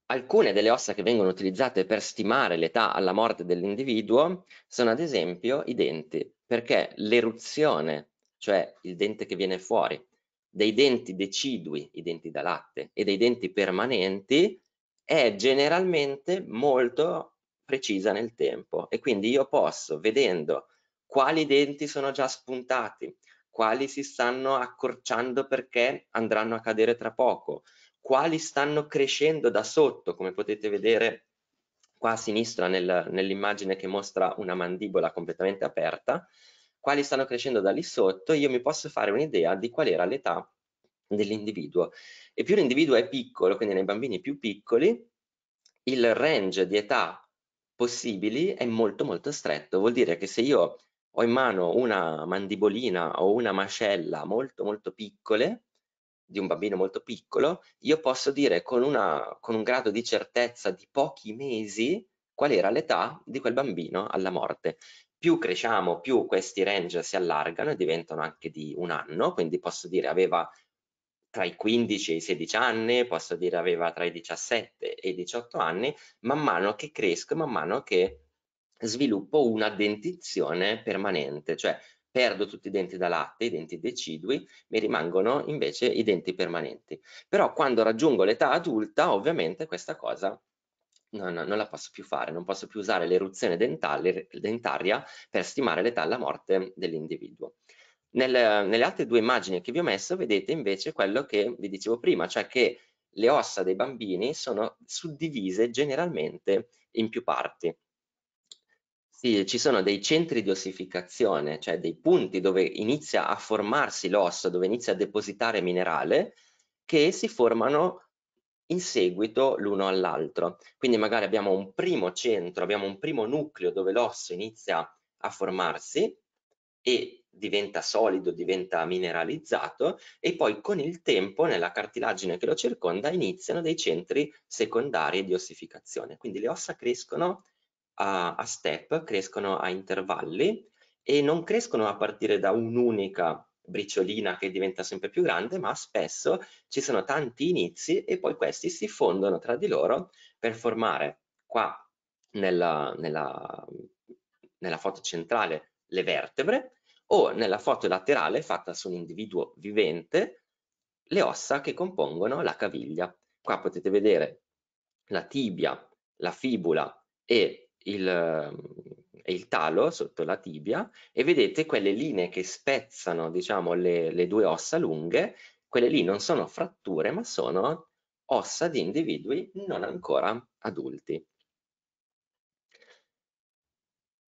Alcune delle ossa che vengono utilizzate per stimare l'età alla morte dell'individuo sono ad esempio i denti, perché l'eruzione, cioè il dente che viene fuori, dei denti decidui, i denti da latte, e dei denti permanenti è generalmente molto precisa nel tempo e quindi io posso, vedendo quali denti sono già spuntati, quali si stanno accorciando perché andranno a cadere tra poco, quali stanno crescendo da sotto, come potete vedere qua a sinistra nel, nell'immagine che mostra una mandibola completamente aperta, quali stanno crescendo da lì sotto, io mi posso fare un'idea di qual era l'età dell'individuo. E più l'individuo è piccolo, quindi nei bambini più piccoli, il range di età possibili è molto molto stretto. Vuol dire che se io ho in mano una mandibolina o una mascella molto molto piccole, di un bambino molto piccolo, io posso dire con, una, con un grado di certezza di pochi mesi qual era l'età di quel bambino alla morte. Più cresciamo, più questi range si allargano e diventano anche di un anno, quindi posso dire aveva tra i 15 e i 16 anni, posso dire aveva tra i 17 e i 18 anni, man mano che cresco, man mano che sviluppo una dentizione permanente, cioè perdo tutti i denti da latte, i denti decidui, mi rimangono invece i denti permanenti. Però quando raggiungo l'età adulta, ovviamente questa cosa non, non, la posso più fare, non posso più usare l'eruzione dentaria per stimare l'età alla morte dell'individuo. Nel, nelle altre due immagini che vi ho messo vedete invece quello che vi dicevo prima, cioè che le ossa dei bambini sono suddivise generalmente in più parti sì, ci sono dei centri di ossificazione, cioè dei punti dove inizia a formarsi l'osso, dove inizia a depositare minerale, che si formano in seguito l'uno all'altro. Quindi magari abbiamo un primo centro, abbiamo un primo nucleo dove l'osso inizia a formarsi e diventa solido, diventa mineralizzato e poi con il tempo nella cartilagine che lo circonda iniziano dei centri secondari di ossificazione. Quindi le ossa crescono a, a step, crescono a intervalli e non crescono a partire da un'unica briciolina che diventa sempre più grande, ma spesso ci sono tanti inizi e poi questi si fondono tra di loro per formare qua nella, nella, nella foto centrale le vertebre o nella foto laterale fatta su un individuo vivente le ossa che compongono la caviglia. Qua potete vedere la tibia, la fibula e il, ehm, il talo sotto la tibia e vedete quelle linee che spezzano diciamo le, le, due ossa lunghe quelle lì non sono fratture ma sono ossa di individui non ancora adulti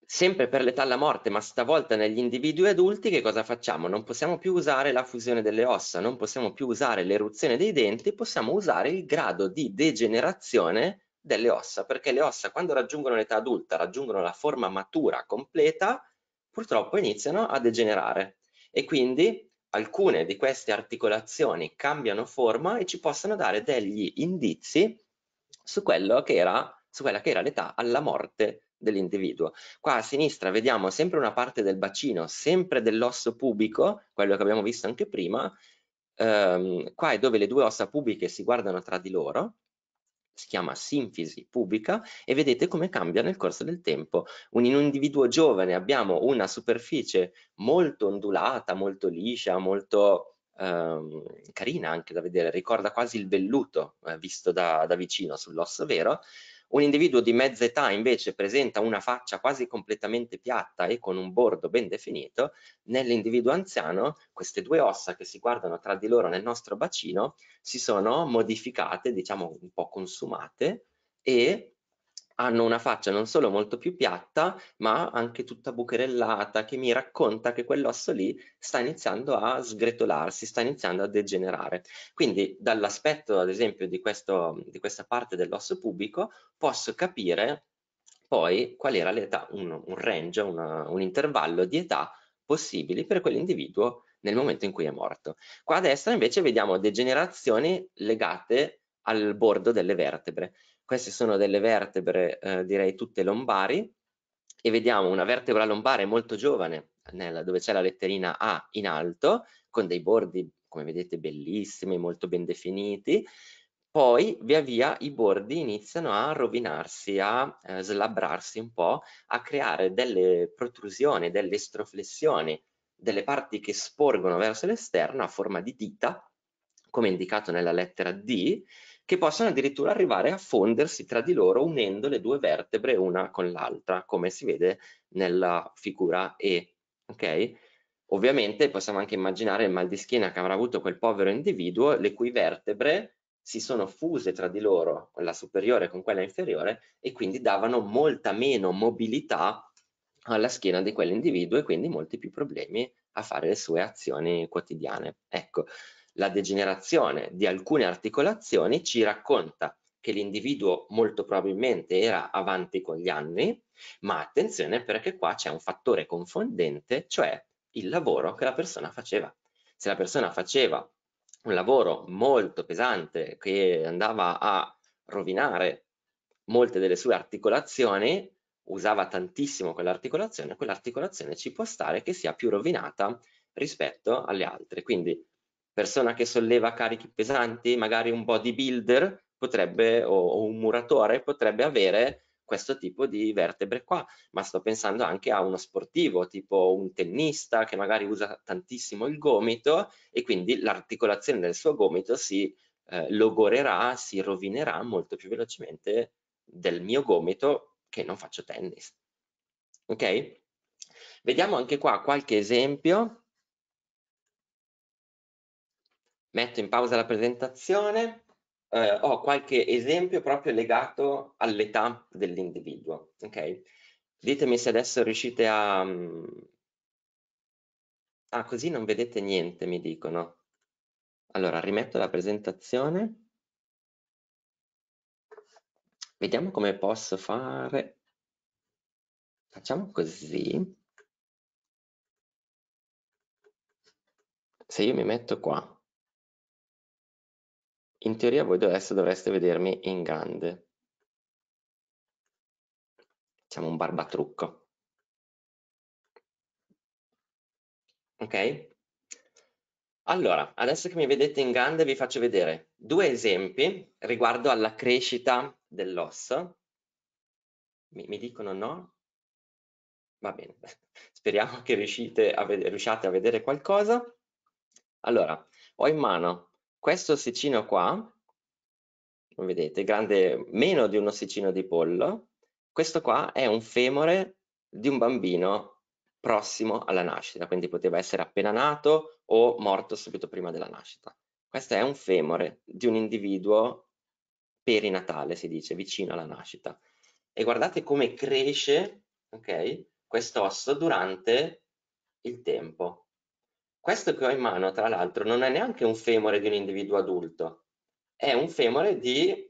sempre per l'età alla morte ma stavolta negli individui adulti che cosa facciamo non possiamo più usare la fusione delle ossa non possiamo più usare l'eruzione dei denti possiamo usare il grado di degenerazione delle ossa, perché le ossa quando raggiungono l'età adulta, raggiungono la forma matura completa, purtroppo iniziano a degenerare e quindi alcune di queste articolazioni cambiano forma e ci possono dare degli indizi su, che era, su quella che era l'età alla morte dell'individuo. Qua a sinistra vediamo sempre una parte del bacino, sempre dell'osso pubico, quello che abbiamo visto anche prima, ehm, qua è dove le due ossa pubiche si guardano tra di loro si chiama sinfisi pubica e vedete come cambia nel corso del tempo. Un, in un individuo giovane abbiamo una superficie molto ondulata, molto liscia, molto ehm, carina anche da vedere, ricorda quasi il velluto eh, visto da, da vicino sull'osso vero, un individuo di mezza età invece presenta una faccia quasi completamente piatta e con un bordo ben definito, nell'individuo anziano queste due ossa che si guardano tra di loro nel nostro bacino si sono modificate, diciamo un po' consumate e hanno una faccia non solo molto più piatta, ma anche tutta bucherellata, che mi racconta che quell'osso lì sta iniziando a sgretolarsi, sta iniziando a degenerare. Quindi dall'aspetto, ad esempio, di, questo, di questa parte dell'osso pubico, posso capire poi qual era l'età, un, un range, una, un intervallo di età possibili per quell'individuo nel momento in cui è morto. Qua a destra invece vediamo degenerazioni legate al bordo delle vertebre. Queste sono delle vertebre, eh, direi tutte lombari, e vediamo una vertebra lombare molto giovane, nella, dove c'è la letterina A in alto, con dei bordi, come vedete, bellissimi, molto ben definiti, poi via via i bordi iniziano a rovinarsi, a eh, slabbrarsi un po', a creare delle protrusioni, delle estroflessioni, delle parti che sporgono verso l'esterno a forma di dita, come indicato nella lettera D, che possono addirittura arrivare a fondersi tra di loro unendo le due vertebre una con l'altra, come si vede nella figura E. Okay? Ovviamente possiamo anche immaginare il mal di schiena che avrà avuto quel povero individuo, le cui vertebre si sono fuse tra di loro, la superiore con quella inferiore, e quindi davano molta meno mobilità alla schiena di quell'individuo e quindi molti più problemi a fare le sue azioni quotidiane. Ecco, la degenerazione di alcune articolazioni ci racconta che l'individuo molto probabilmente era avanti con gli anni, ma attenzione perché qua c'è un fattore confondente, cioè il lavoro che la persona faceva. Se la persona faceva un lavoro molto pesante che andava a rovinare molte delle sue articolazioni, usava tantissimo quell'articolazione, quell'articolazione ci può stare che sia più rovinata rispetto alle altre. Quindi persona che solleva carichi pesanti, magari un bodybuilder potrebbe, o, o un muratore potrebbe avere questo tipo di vertebre qua, ma sto pensando anche a uno sportivo, tipo un tennista che magari usa tantissimo il gomito e quindi l'articolazione del suo gomito si eh, logorerà, si rovinerà molto più velocemente del mio gomito che non faccio tennis. Ok? Vediamo anche qua qualche esempio metto in pausa la presentazione, eh, ho qualche esempio proprio legato all'età dell'individuo. Okay? Ditemi se adesso riuscite a... Mm, ah, così non vedete niente, mi dicono. Allora, rimetto la presentazione. Vediamo come posso fare. Facciamo così. Se io mi metto qua, in teoria voi adesso dovreste vedermi in grande. Facciamo un barbatrucco. Ok? Allora, adesso che mi vedete in grande vi faccio vedere due esempi riguardo alla crescita dell'osso. Mi, mi, dicono no? Va bene, [laughs] speriamo che riuscite a riusciate a vedere qualcosa. Allora, ho in mano questo ossicino qua, come vedete, grande meno di un ossicino di pollo, questo qua è un femore di un bambino prossimo alla nascita, quindi poteva essere appena nato o morto subito prima della nascita. Questo è un femore di un individuo perinatale, si dice, vicino alla nascita. E guardate come cresce, ok, questo osso durante il tempo. Questo che ho in mano, tra l'altro, non è neanche un femore di un individuo adulto, è un femore di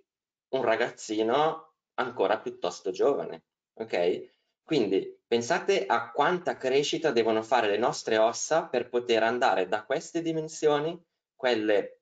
un ragazzino ancora piuttosto giovane, ok? Quindi pensate a quanta crescita devono fare le nostre ossa per poter andare da queste dimensioni, quelle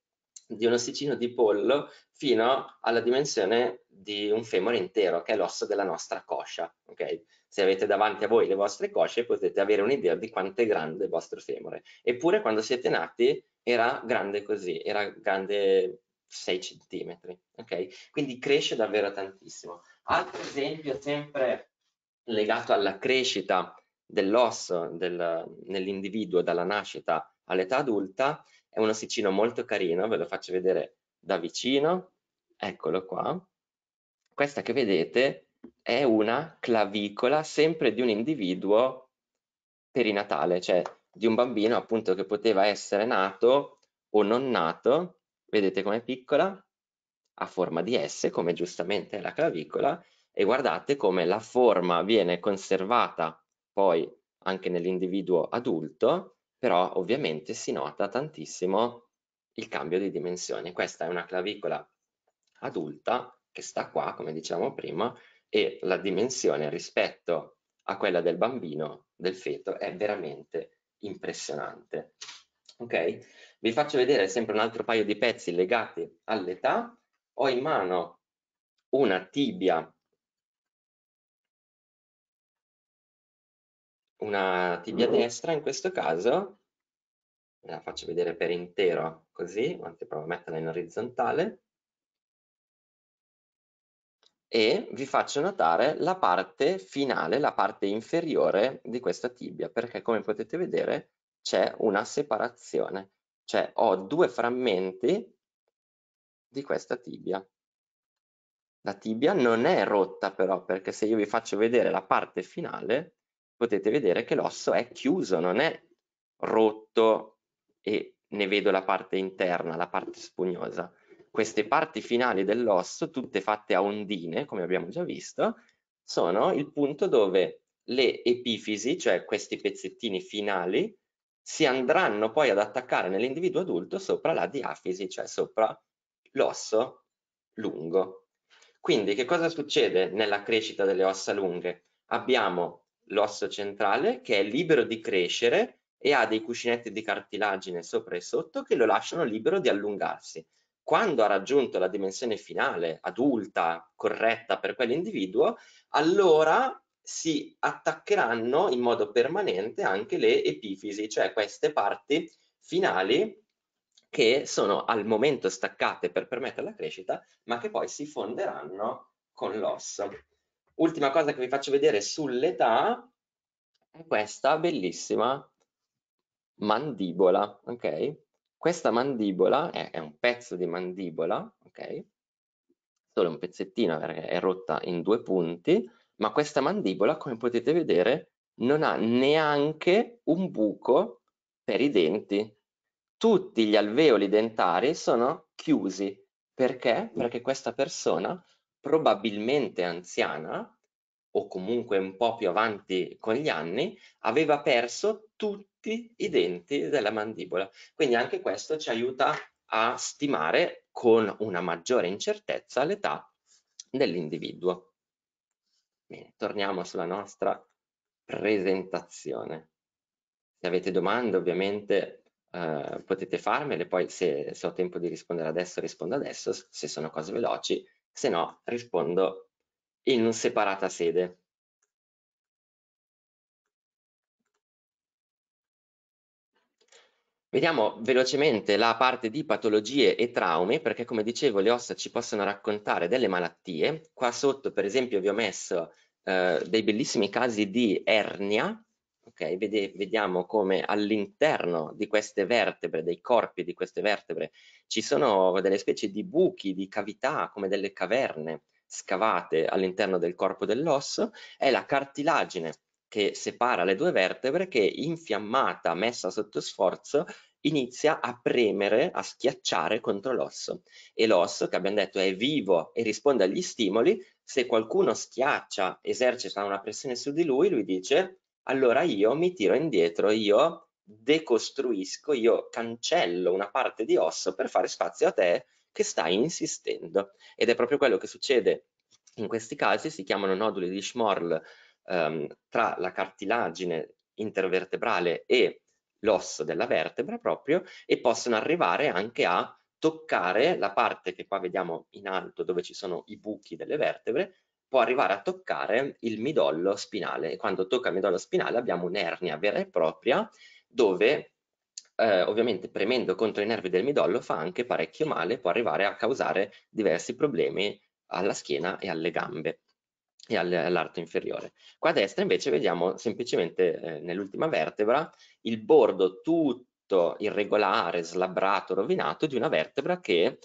di un ossicino di pollo fino alla dimensione di un femore intero, che è l'osso della nostra coscia. Okay? Se avete davanti a voi le vostre cosce potete avere un'idea di quanto è grande il vostro femore. Eppure quando siete nati era grande così, era grande 6 cm. Okay? Quindi cresce davvero tantissimo. Altro esempio sempre legato alla crescita dell'osso del, nell'individuo dalla nascita all'età adulta è un ossicino molto carino, ve lo faccio vedere da vicino, eccolo qua. Questa che vedete è una clavicola sempre di un individuo perinatale, cioè di un bambino appunto che poteva essere nato o non nato, vedete com'è piccola, a forma di S come giustamente è la clavicola e guardate come la forma viene conservata poi anche nell'individuo adulto però ovviamente si nota tantissimo il cambio di dimensione. Questa è una clavicola adulta che sta qua, come dicevamo prima, e la dimensione rispetto a quella del bambino, del feto, è veramente impressionante. Ok? Vi faccio vedere sempre un altro paio di pezzi legati all'età. Ho in mano una tibia una tibia mm. destra in questo caso, la faccio vedere per intero così, anzi provo a metterla in orizzontale, e vi faccio notare la parte finale, la parte inferiore di questa tibia, perché come potete vedere c'è una separazione, cioè ho due frammenti di questa tibia. La tibia non è rotta però, perché se io vi faccio vedere la parte finale, potete vedere che l'osso è chiuso, non è rotto e ne vedo la parte interna, la parte spugnosa. Queste parti finali dell'osso, tutte fatte a ondine, come abbiamo già visto, sono il punto dove le epifisi, cioè questi pezzettini finali, si andranno poi ad attaccare nell'individuo adulto sopra la diafisi, cioè sopra l'osso lungo. Quindi che cosa succede nella crescita delle ossa lunghe? Abbiamo l'osso centrale che è libero di crescere e ha dei cuscinetti di cartilagine sopra e sotto che lo lasciano libero di allungarsi. Quando ha raggiunto la dimensione finale, adulta, corretta per quell'individuo, allora si attaccheranno in modo permanente anche le epifisi, cioè queste parti finali che sono al momento staccate per permettere la crescita, ma che poi si fonderanno con l'osso ultima cosa che vi faccio vedere sull'età è questa bellissima mandibola, ok? Questa mandibola è, è un pezzo di mandibola, ok? Solo un pezzettino perché è rotta in due punti, ma questa mandibola, come potete vedere, non ha neanche un buco per i denti. Tutti gli alveoli dentari sono chiusi. Perché? Perché questa persona probabilmente anziana, o comunque un po' più avanti con gli anni, aveva perso tutti i denti della mandibola. Quindi anche questo ci aiuta a stimare con una maggiore incertezza l'età dell'individuo. Bene, torniamo sulla nostra presentazione. Se avete domande ovviamente eh, potete farmele, poi se, se ho tempo di rispondere adesso rispondo adesso, se sono cose veloci se no rispondo in separata sede. Vediamo velocemente la parte di patologie e traumi, perché come dicevo le ossa ci possono raccontare delle malattie. Qua sotto per esempio vi ho messo eh, dei bellissimi casi di ernia, ok? Vede, vediamo come all'interno di queste vertebre, dei corpi di queste vertebre, ci sono delle specie di buchi, di cavità, come delle caverne scavate all'interno del corpo dell'osso, è la cartilagine che separa le due vertebre che infiammata, messa sotto sforzo, inizia a premere, a schiacciare contro l'osso. E l'osso, che abbiamo detto è vivo e risponde agli stimoli, se qualcuno schiaccia, esercita una pressione su di lui, lui dice allora io mi tiro indietro, io decostruisco, io cancello una parte di osso per fare spazio a te che stai insistendo. Ed è proprio quello che succede in questi casi, si chiamano noduli di Schmorl ehm, tra la cartilagine intervertebrale e l'osso della vertebra proprio e possono arrivare anche a toccare la parte che qua vediamo in alto dove ci sono i buchi delle vertebre può arrivare a toccare il midollo spinale e quando tocca il midollo spinale abbiamo un'ernia vera e propria dove eh, ovviamente premendo contro i nervi del midollo fa anche parecchio male, può arrivare a causare diversi problemi alla schiena e alle gambe e all'arto inferiore. Qua a destra invece vediamo semplicemente eh, nell'ultima vertebra il bordo tutto irregolare, slabbrato, rovinato di una vertebra che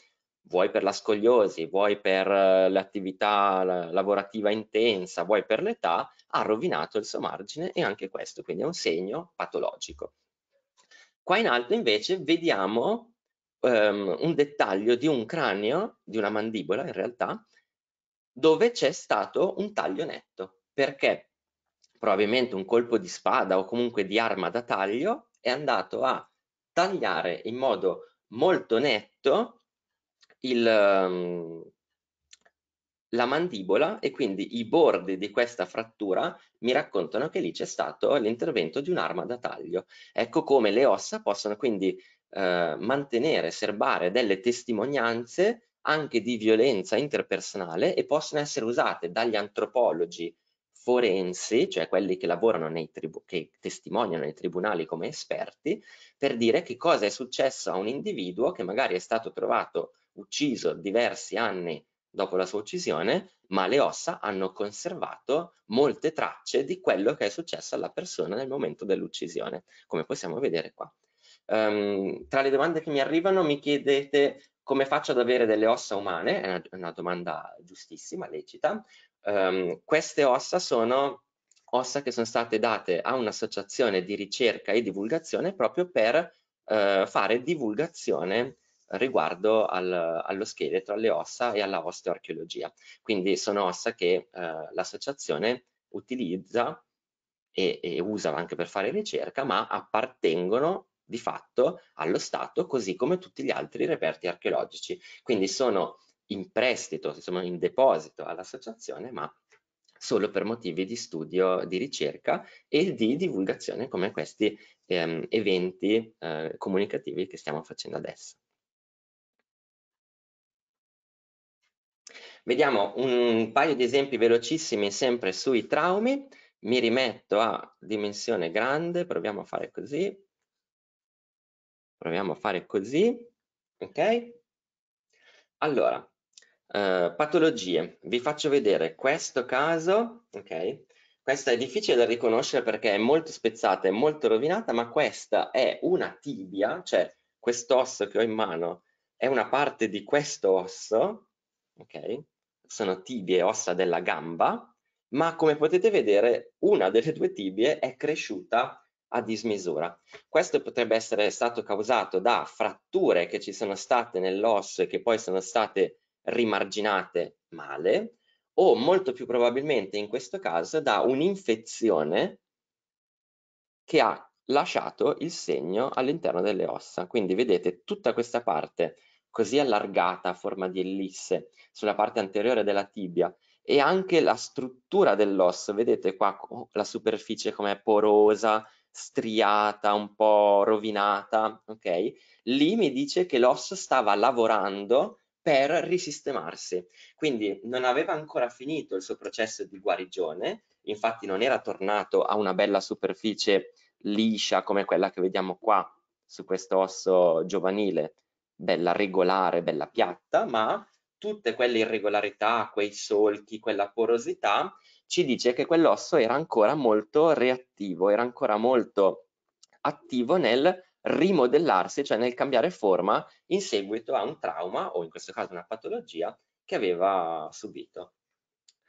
vuoi per la scogliosi, vuoi per eh, l'attività lavorativa intensa, vuoi per l'età, ha rovinato il suo margine e anche questo quindi è un segno patologico. Qua in alto invece vediamo um, un dettaglio di un cranio, di una mandibola in realtà, dove c'è stato un taglio netto, perché probabilmente un colpo di spada o comunque di arma da taglio è andato a tagliare in modo molto netto il, ehm, la mandibola e quindi i bordi di questa frattura mi raccontano che lì c'è stato l'intervento di un'arma da taglio. Ecco come le ossa possono quindi eh, mantenere, serbare delle testimonianze anche di violenza interpersonale e possono essere usate dagli antropologi forensi, cioè quelli che lavorano nei tribunali, che testimoniano nei tribunali come esperti, per dire che cosa è successo a un individuo che magari è stato trovato ucciso diversi anni dopo la sua uccisione, ma le ossa hanno conservato molte tracce di quello che è successo alla persona nel momento dell'uccisione, come possiamo vedere qua. Um, tra le domande che mi arrivano mi chiedete come faccio ad avere delle ossa umane, è una, una domanda giustissima, lecita. Um, queste ossa sono ossa che sono state date a un'associazione di ricerca e divulgazione proprio per uh, fare divulgazione riguardo al, allo scheletro, alle ossa e alla osteoarcheologia. Quindi sono ossa che eh, l'associazione utilizza e, e usa anche per fare ricerca, ma appartengono di fatto allo Stato, così come tutti gli altri reperti archeologici. Quindi sono in prestito, sono in deposito all'associazione, ma solo per motivi di studio, di ricerca e di divulgazione come questi ehm, eventi eh, comunicativi che stiamo facendo adesso. Vediamo un paio di esempi velocissimi sempre sui traumi. Mi rimetto a dimensione grande, proviamo a fare così. Proviamo a fare così, ok? Allora, eh, patologie. Vi faccio vedere questo caso, ok? Questa è difficile da riconoscere perché è molto spezzata, è molto rovinata, ma questa è una tibia, cioè quest'osso che ho in mano è una parte di questo osso, ok? sono tibie e ossa della gamba, ma come potete vedere una delle due tibie è cresciuta a dismisura. Questo potrebbe essere stato causato da fratture che ci sono state nell'osso e che poi sono state rimarginate male o molto più probabilmente in questo caso da un'infezione che ha lasciato il segno all'interno delle ossa. Quindi vedete tutta questa parte così allargata a forma di ellisse sulla parte anteriore della tibia e anche la struttura dell'osso, vedete qua la superficie com'è porosa, striata, un po' rovinata, ok? Lì mi dice che l'osso stava lavorando per risistemarsi, quindi non aveva ancora finito il suo processo di guarigione, infatti non era tornato a una bella superficie liscia come quella che vediamo qua su questo osso giovanile, bella regolare, bella piatta, ma tutte quelle irregolarità, quei solchi, quella porosità, ci dice che quell'osso era ancora molto reattivo, era ancora molto attivo nel rimodellarsi, cioè nel cambiare forma in seguito a un trauma o in questo caso una patologia che aveva subito.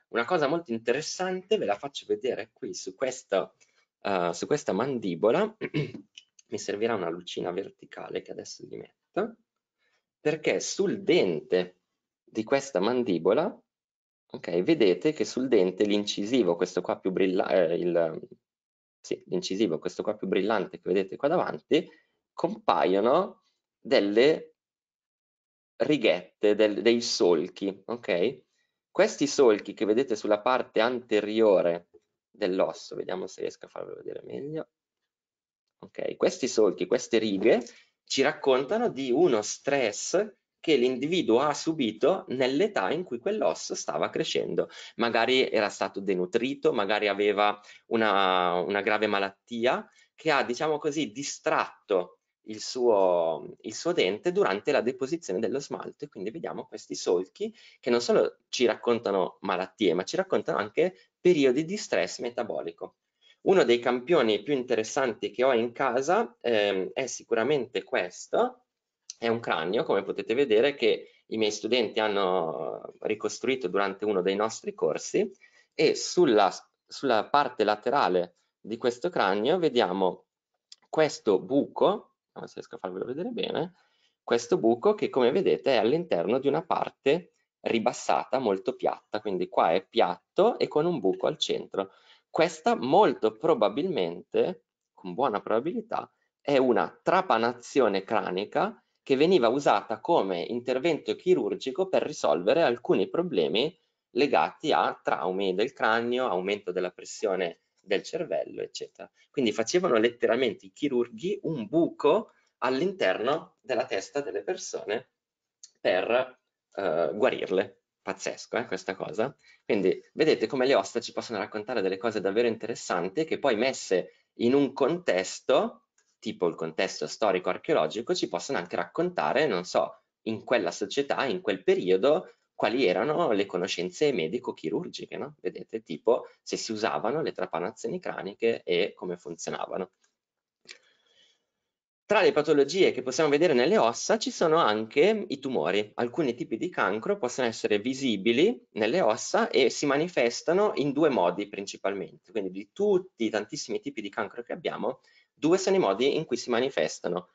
Una cosa molto interessante ve la faccio vedere qui su questa, uh, eh, su questa mandibola, [clears throat] mi servirà una lucina verticale che adesso gli metto perché sul dente di questa mandibola, ok, vedete che sul dente l'incisivo, questo qua più brillante, eh, sì, l'incisivo, questo qua più brillante che vedete qua davanti, compaiono delle righette, del, dei solchi, ok? Questi solchi che vedete sulla parte anteriore dell'osso, vediamo se riesco a farvelo vedere meglio, ok? Questi solchi, queste righe, ci raccontano di uno stress che l'individuo ha subito nell'età in cui quell'osso stava crescendo. Magari era stato denutrito, magari aveva una, una grave malattia che ha, diciamo così, distratto il suo, il suo, dente durante la deposizione dello smalto. E quindi vediamo questi solchi che non solo ci raccontano malattie, ma ci raccontano anche periodi di stress metabolico. Uno dei campioni più interessanti che ho in casa ehm, è sicuramente questo, è un cranio come potete vedere che i miei studenti hanno ricostruito durante uno dei nostri corsi e sulla, sulla parte laterale di questo cranio vediamo questo buco, se riesco a farvelo vedere bene, questo buco che come vedete è all'interno di una parte ribassata molto piatta, quindi qua è piatto e con un buco al centro questa molto probabilmente, con buona probabilità, è una trapanazione cranica che veniva usata come intervento chirurgico per risolvere alcuni problemi legati a traumi del cranio, aumento della pressione del cervello, eccetera. Quindi facevano letteralmente i chirurghi un buco all'interno della testa delle persone per eh, guarirle. Pazzesco, eh, questa cosa. Quindi vedete come le host ci possono raccontare delle cose davvero interessanti che poi messe in un contesto, tipo il contesto storico-archeologico, ci possono anche raccontare, non so, in quella società, in quel periodo, quali erano le conoscenze medico-chirurgiche, no? Vedete, tipo se si usavano le trapanazioni craniche e come funzionavano. Tra le patologie che possiamo vedere nelle ossa ci sono anche i tumori. Alcuni tipi di cancro possono essere visibili nelle ossa e si manifestano in due modi principalmente. Quindi di tutti i tantissimi tipi di cancro che abbiamo, due sono i modi in cui si manifestano,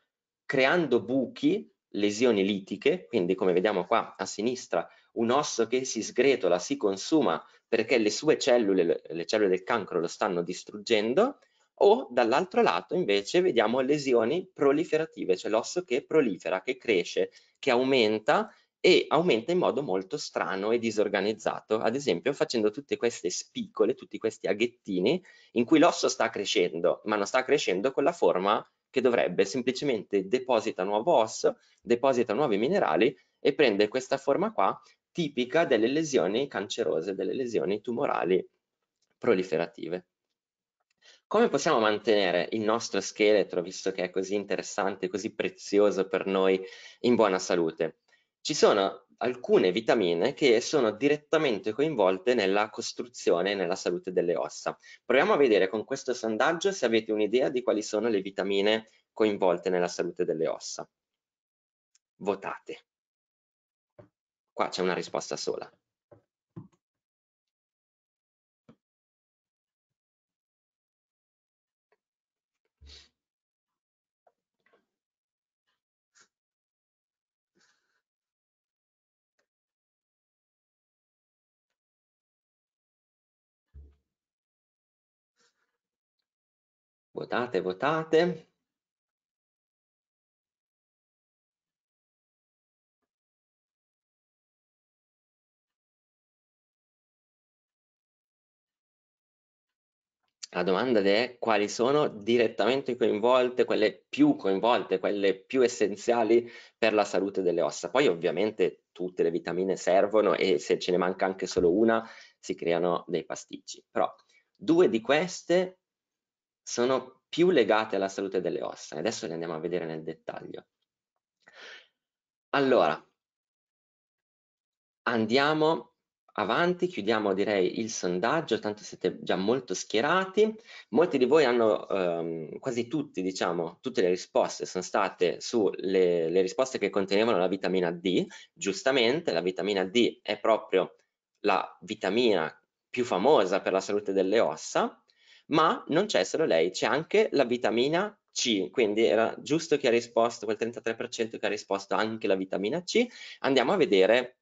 creando buchi, lesioni litiche, quindi come vediamo qua a sinistra, un osso che si sgretola, si consuma perché le sue cellule, le cellule del cancro lo stanno distruggendo, o dall'altro lato invece vediamo lesioni proliferative, cioè l'osso che prolifera, che cresce, che aumenta e aumenta in modo molto strano e disorganizzato, ad esempio facendo tutte queste spicole, tutti questi aghettini in cui l'osso sta crescendo, ma non sta crescendo con la forma che dovrebbe, semplicemente deposita nuovo osso, deposita nuovi minerali e prende questa forma qua tipica delle lesioni cancerose, delle lesioni tumorali proliferative come possiamo mantenere il nostro scheletro, visto che è così interessante, così prezioso per noi, in buona salute? Ci sono alcune vitamine che sono direttamente coinvolte nella costruzione e nella salute delle ossa. Proviamo a vedere con questo sondaggio se avete un'idea di quali sono le vitamine coinvolte nella salute delle ossa. Votate. Qua c'è una risposta sola. Votate, votate. La domanda è quali sono direttamente coinvolte, quelle più coinvolte, quelle più essenziali per la salute delle ossa. Poi ovviamente tutte le vitamine servono e se ce ne manca anche solo una si creano dei pasticci. Però due di queste sono più legate alla salute delle ossa. E adesso le andiamo a vedere nel dettaglio. Allora, andiamo avanti, chiudiamo direi il sondaggio, tanto siete già molto schierati. Molti di voi hanno, ehm, quasi tutti, diciamo, tutte le risposte sono state sulle risposte che contenevano la vitamina D. Giustamente, la vitamina D è proprio la vitamina più famosa per la salute delle ossa, ma non c'è solo lei, c'è anche la vitamina C, quindi era giusto che ha risposto, quel 33% che ha risposto anche la vitamina C. Andiamo a vedere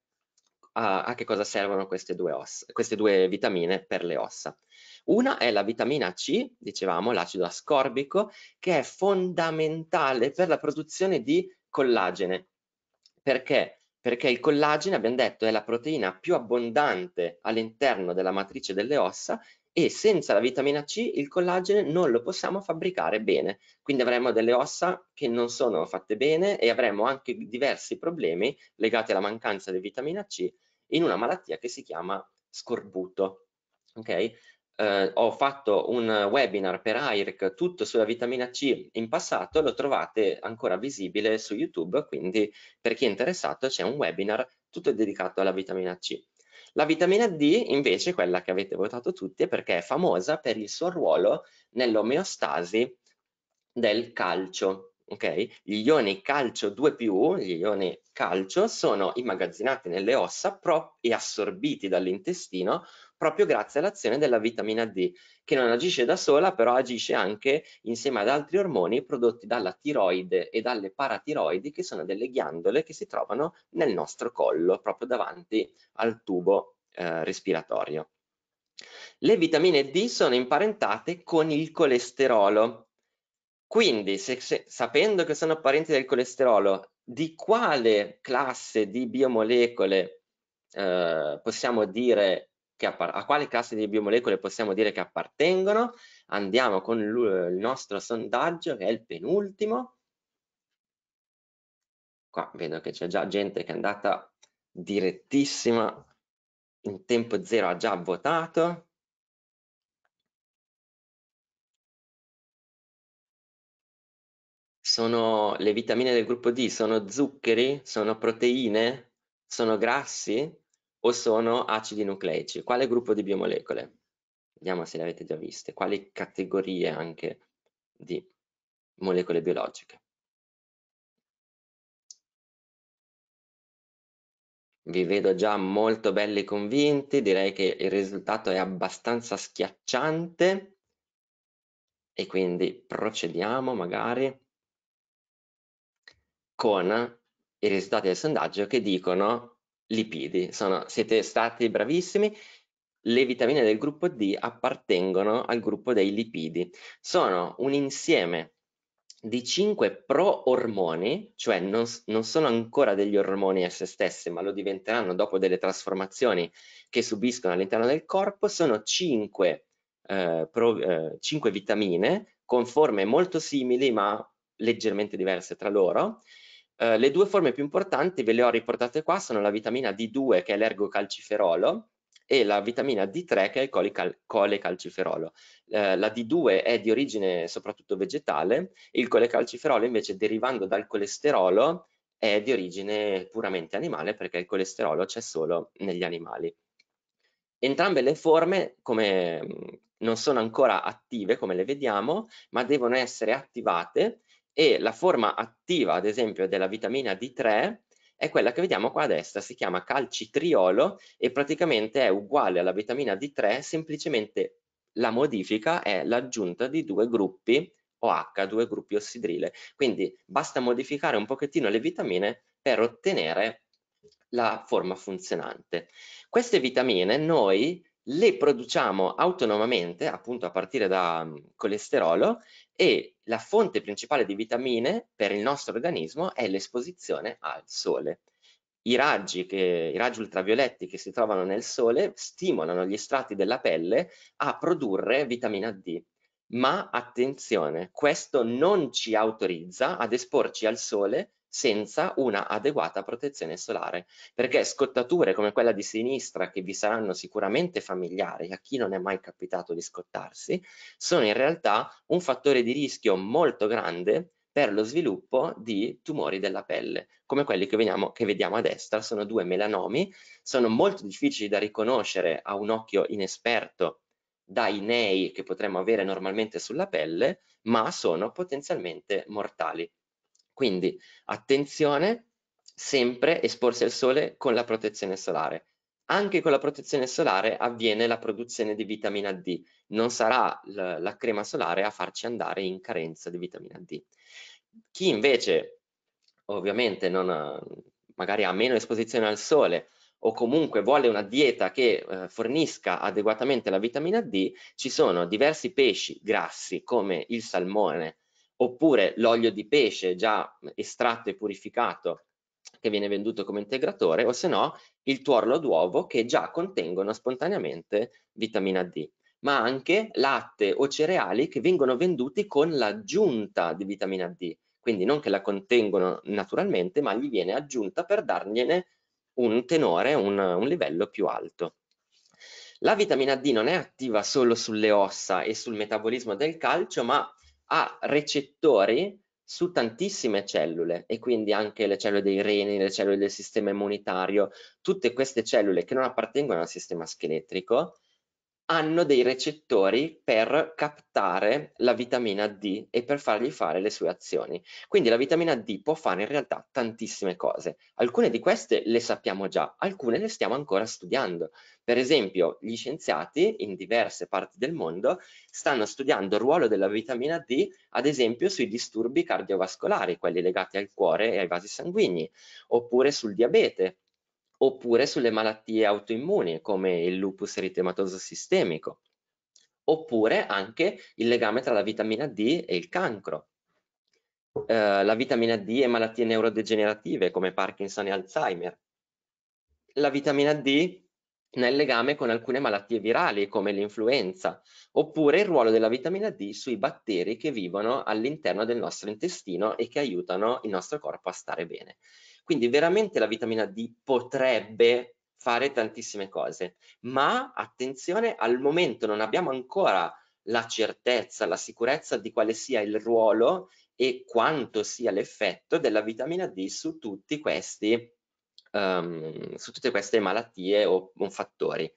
a, a che cosa servono queste due, ossa, queste due vitamine per le ossa. Una è la vitamina C, dicevamo, l'acido ascorbico, che è fondamentale per la produzione di collagene. Perché? Perché il collagene, abbiamo detto, è la proteina più abbondante all'interno della matrice delle ossa e senza la vitamina C il collagene non lo possiamo fabbricare bene, quindi avremo delle ossa che non sono fatte bene e avremo anche diversi problemi legati alla mancanza di vitamina C in una malattia che si chiama scorbuto. Okay? Eh, ho fatto un webinar per AIRC tutto sulla vitamina C in passato, lo trovate ancora visibile su YouTube, quindi per chi è interessato c'è un webinar tutto dedicato alla vitamina C. La vitamina D invece, quella che avete votato tutti, è perché è famosa per il suo ruolo nell'omeostasi del calcio. Okay? Gli ioni calcio 2 gli ioni calcio, sono immagazzinati nelle ossa e assorbiti dall'intestino proprio grazie all'azione della vitamina D, che non agisce da sola, però agisce anche insieme ad altri ormoni prodotti dalla tiroide e dalle paratiroidi, che sono delle ghiandole che si trovano nel nostro collo, proprio davanti al tubo eh, respiratorio. Le vitamine D sono imparentate con il colesterolo. Quindi, se, se, sapendo che sono parenti del colesterolo, di quale classe di biomolecole eh, possiamo dire a quale classe di biomolecole possiamo dire che appartengono. Andiamo con il nostro sondaggio che è il penultimo. Qua vedo che c'è già gente che è andata direttissima in tempo zero, ha già votato. Sono le vitamine del gruppo D, sono zuccheri, sono proteine, sono grassi, o sono acidi nucleici. Quale gruppo di biomolecole? Vediamo se le avete già viste. Quali categorie anche di molecole biologiche? Vi vedo già molto belli convinti, direi che il risultato è abbastanza schiacciante e quindi procediamo magari con i risultati del sondaggio che dicono lipidi. Sono, siete stati bravissimi. Le vitamine del gruppo D appartengono al gruppo dei lipidi. Sono un insieme di 5 pro-ormoni, cioè non, non, sono ancora degli ormoni a se stessi, ma lo diventeranno dopo delle trasformazioni che subiscono all'interno del corpo, sono 5, eh, pro, eh, 5 vitamine con forme molto simili ma leggermente diverse tra loro, eh, le due forme più importanti ve le ho riportate qua, sono la vitamina D2 che è l'ergocalciferolo e la vitamina D3 che è il colecal colecalciferolo. Eh, la D2 è di origine soprattutto vegetale, il colecalciferolo invece derivando dal colesterolo è di origine puramente animale perché il colesterolo c'è solo negli animali. Entrambe le forme come, mm, non sono ancora attive come le vediamo, ma devono essere attivate e la forma attiva, ad esempio, della vitamina D3 è quella che vediamo qua a destra, si chiama calcitriolo e praticamente è uguale alla vitamina D3, semplicemente la modifica è l'aggiunta di due gruppi OH, due gruppi ossidrile. Quindi basta modificare un pochettino le vitamine per ottenere la forma funzionante. Queste vitamine noi le produciamo autonomamente, appunto a partire da mm, colesterolo, e la fonte principale di vitamine per il nostro organismo è l'esposizione al sole. I raggi, che, I raggi, ultravioletti che si trovano nel sole stimolano gli strati della pelle a produrre vitamina D. Ma attenzione, questo non ci autorizza ad esporci al sole senza una adeguata protezione solare, perché scottature come quella di sinistra che vi saranno sicuramente familiari a chi non è mai capitato di scottarsi, sono in realtà un fattore di rischio molto grande per lo sviluppo di tumori della pelle, come quelli che, veniamo, che, vediamo a destra, sono due melanomi, sono molto difficili da riconoscere a un occhio inesperto dai nei che potremmo avere normalmente sulla pelle, ma sono potenzialmente mortali. Quindi attenzione, sempre esporsi al sole con la protezione solare. Anche con la protezione solare avviene la produzione di vitamina D, non sarà la, la crema solare a farci andare in carenza di vitamina D. Chi invece ovviamente ha, magari ha meno esposizione al sole o comunque vuole una dieta che eh, fornisca adeguatamente la vitamina D, ci sono diversi pesci grassi come il salmone, oppure l'olio di pesce già estratto e purificato che viene venduto come integratore o se no il tuorlo d'uovo che già contengono spontaneamente vitamina D ma anche latte o cereali che vengono venduti con l'aggiunta di vitamina D quindi non che la contengono naturalmente ma gli viene aggiunta per dargliene un tenore, un, un livello più alto. La vitamina D non è attiva solo sulle ossa e sul metabolismo del calcio ma ha recettori su tantissime cellule e quindi anche le cellule dei reni, le cellule del sistema immunitario, tutte queste cellule che non appartengono al sistema scheletrico hanno dei recettori per captare la vitamina D e per fargli fare le sue azioni. Quindi la vitamina D può fare in realtà tantissime cose. Alcune di queste le sappiamo già, alcune le stiamo ancora studiando. Per esempio, gli scienziati in diverse parti del mondo stanno studiando il ruolo della vitamina D, ad esempio sui disturbi cardiovascolari, quelli legati al cuore e ai vasi sanguigni, oppure sul diabete, oppure sulle malattie autoimmuni come il lupus eritematoso sistemico, oppure anche il legame tra la vitamina D e il cancro. Eh, la vitamina D e malattie neurodegenerative come Parkinson e Alzheimer. La vitamina D nel legame con alcune malattie virali come l'influenza, oppure il ruolo della vitamina D sui batteri che vivono all'interno del nostro intestino e che aiutano il nostro corpo a stare bene. Quindi veramente la vitamina D potrebbe fare tantissime cose, ma attenzione, al momento non abbiamo ancora la certezza, la sicurezza di quale sia il ruolo e quanto sia l'effetto della vitamina D su, questi, um, su tutte queste malattie o, o fattori.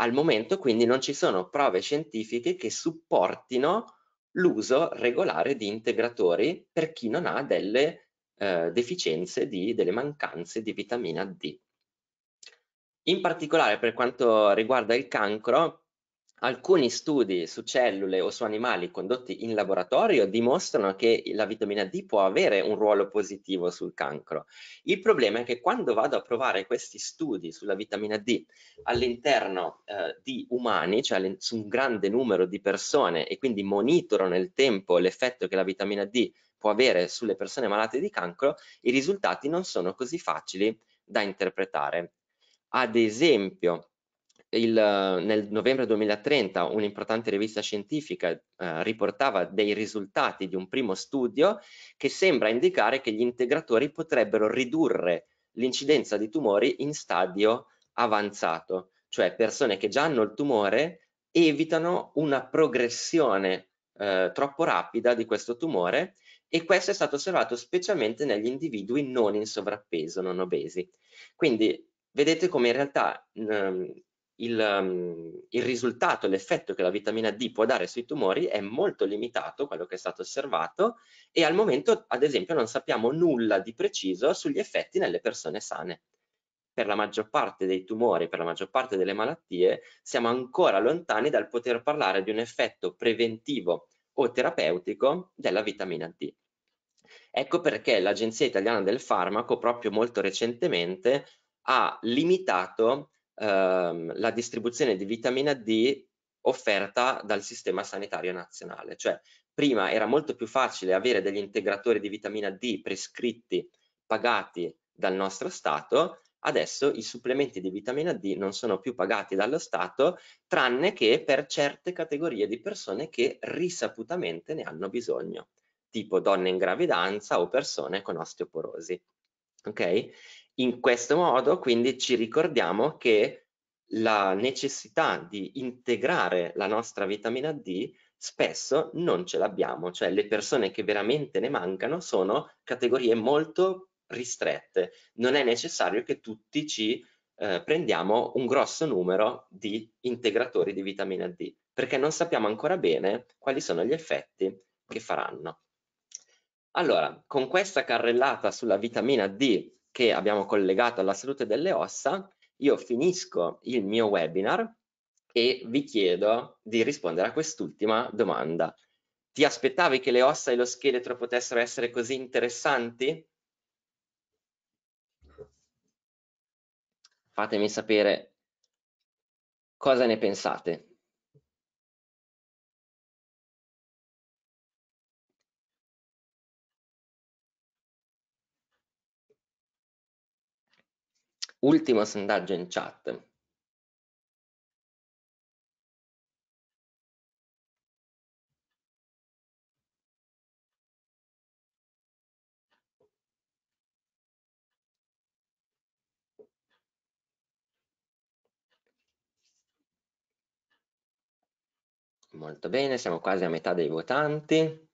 Al momento quindi non ci sono prove scientifiche che supportino l'uso regolare di integratori per chi non ha delle eh, deficienze, di, delle mancanze di vitamina D. In particolare per quanto riguarda il cancro, alcuni studi su cellule o su animali condotti in laboratorio dimostrano che la vitamina D può avere un ruolo positivo sul cancro. Il problema è che quando vado a provare questi studi sulla vitamina D all'interno eh, di umani, cioè su un grande numero di persone e quindi monitoro nel tempo l'effetto che la vitamina D può avere sulle persone malate di cancro, i risultati non sono così facili da interpretare. Ad esempio, il, nel novembre 2030 un'importante rivista scientifica eh, riportava dei risultati di un primo studio che sembra indicare che gli integratori potrebbero ridurre l'incidenza di tumori in stadio avanzato, cioè persone che già hanno il tumore evitano una progressione eh, troppo rapida di questo tumore e questo è stato osservato specialmente negli individui non in sovrappeso, non obesi. Quindi vedete come in realtà um, il, um, il, risultato, l'effetto che la vitamina D può dare sui tumori è molto limitato, quello che è stato osservato, e al momento ad esempio non sappiamo nulla di preciso sugli effetti nelle persone sane. Per la maggior parte dei tumori, per la maggior parte delle malattie, siamo ancora lontani dal poter parlare di un effetto preventivo o terapeutico della vitamina D. Ecco perché l'Agenzia Italiana del Farmaco proprio molto recentemente ha limitato ehm, la distribuzione di vitamina D offerta dal sistema sanitario nazionale, cioè prima era molto più facile avere degli integratori di vitamina D prescritti, pagati dal nostro Stato, adesso i supplementi di vitamina D non sono più pagati dallo Stato, tranne che per certe categorie di persone che risaputamente ne hanno bisogno, tipo donne in gravidanza o persone con osteoporosi. Ok? In questo modo quindi ci ricordiamo che la necessità di integrare la nostra vitamina D spesso non ce l'abbiamo, cioè le persone che veramente ne mancano sono categorie molto ristrette, non è necessario che tutti ci eh, prendiamo un grosso numero di integratori di vitamina D, perché non sappiamo ancora bene quali sono gli effetti che faranno. Allora, con questa carrellata sulla vitamina D che abbiamo collegato alla salute delle ossa, io finisco il mio webinar e vi chiedo di rispondere a quest'ultima domanda. Ti aspettavi che le ossa e lo scheletro potessero essere così interessanti? fatemi sapere cosa ne pensate. Ultimo sondaggio in chat. Molto bene, siamo quasi a metà dei votanti.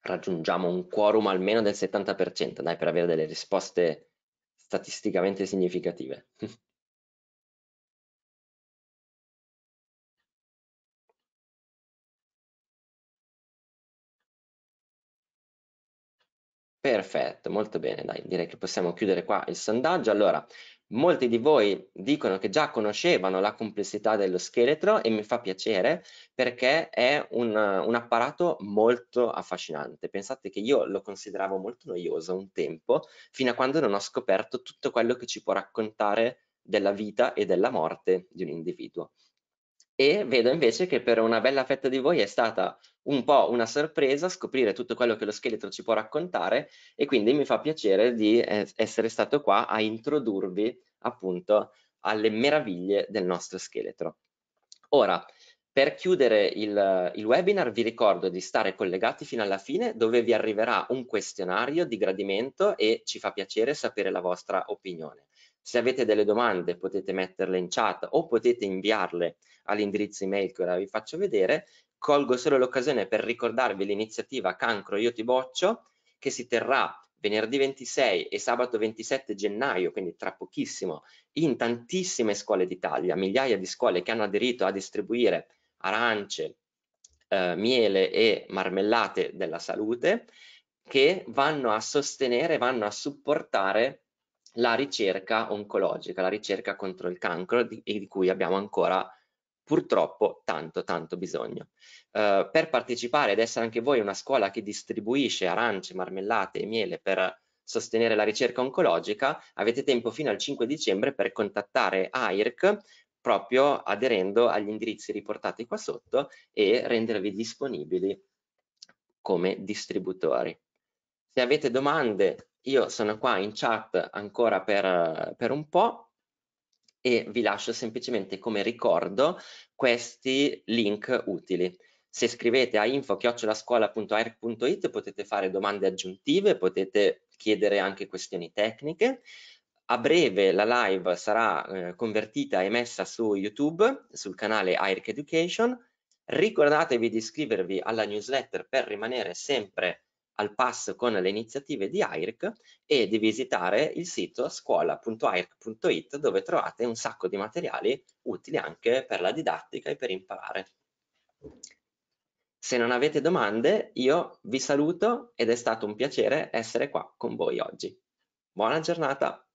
Raggiungiamo un quorum almeno del 70%, dai, per avere delle risposte statisticamente significative. [laughs] Perfetto, molto bene, dai, direi che possiamo chiudere qua il sondaggio. Allora, molti di voi dicono che già conoscevano la complessità dello scheletro e mi fa piacere perché è un, un apparato molto affascinante. Pensate che io lo consideravo molto noioso un tempo, fino a quando non ho scoperto tutto quello che ci può raccontare della vita e della morte di un individuo e vedo invece che per una bella fetta di voi è stata un po' una sorpresa scoprire tutto quello che lo scheletro ci può raccontare e quindi mi fa piacere di eh, essere stato qua a introdurvi appunto alle meraviglie del nostro scheletro. Ora, per chiudere il, il, webinar vi ricordo di stare collegati fino alla fine dove vi arriverà un questionario di gradimento e ci fa piacere sapere la vostra opinione. Se avete delle domande potete metterle in chat o potete inviarle all'indirizzo email che ora vi faccio vedere. Colgo solo l'occasione per ricordarvi l'iniziativa Cancro Io Ti Boccio che si terrà venerdì 26 e sabato 27 gennaio, quindi tra pochissimo, in tantissime scuole d'Italia, migliaia di scuole che hanno aderito a distribuire arance, eh, miele e marmellate della salute che vanno a sostenere, vanno a supportare la ricerca oncologica, la ricerca contro il cancro di, di cui abbiamo ancora purtroppo tanto tanto bisogno. Uh, per partecipare ed essere anche voi una scuola che distribuisce arance, marmellate e miele per sostenere la ricerca oncologica, avete tempo fino al 5 dicembre per contattare AIRC proprio aderendo agli indirizzi riportati qua sotto e rendervi disponibili come distributori. Se avete domande io sono qua in chat ancora per, per un po' e vi lascio semplicemente come ricordo questi link utili. Se scrivete a info potete fare domande aggiuntive, potete chiedere anche questioni tecniche. A breve la live sarà eh, convertita e messa su YouTube, sul canale AIRC Education. Ricordatevi di iscrivervi alla newsletter per rimanere sempre al passo con le iniziative di AIRC e di visitare il sito scuola.airc.it dove trovate un sacco di materiali utili anche per la didattica e per imparare. Se non avete domande, io vi saluto ed è stato un piacere essere qua con voi oggi. Buona giornata!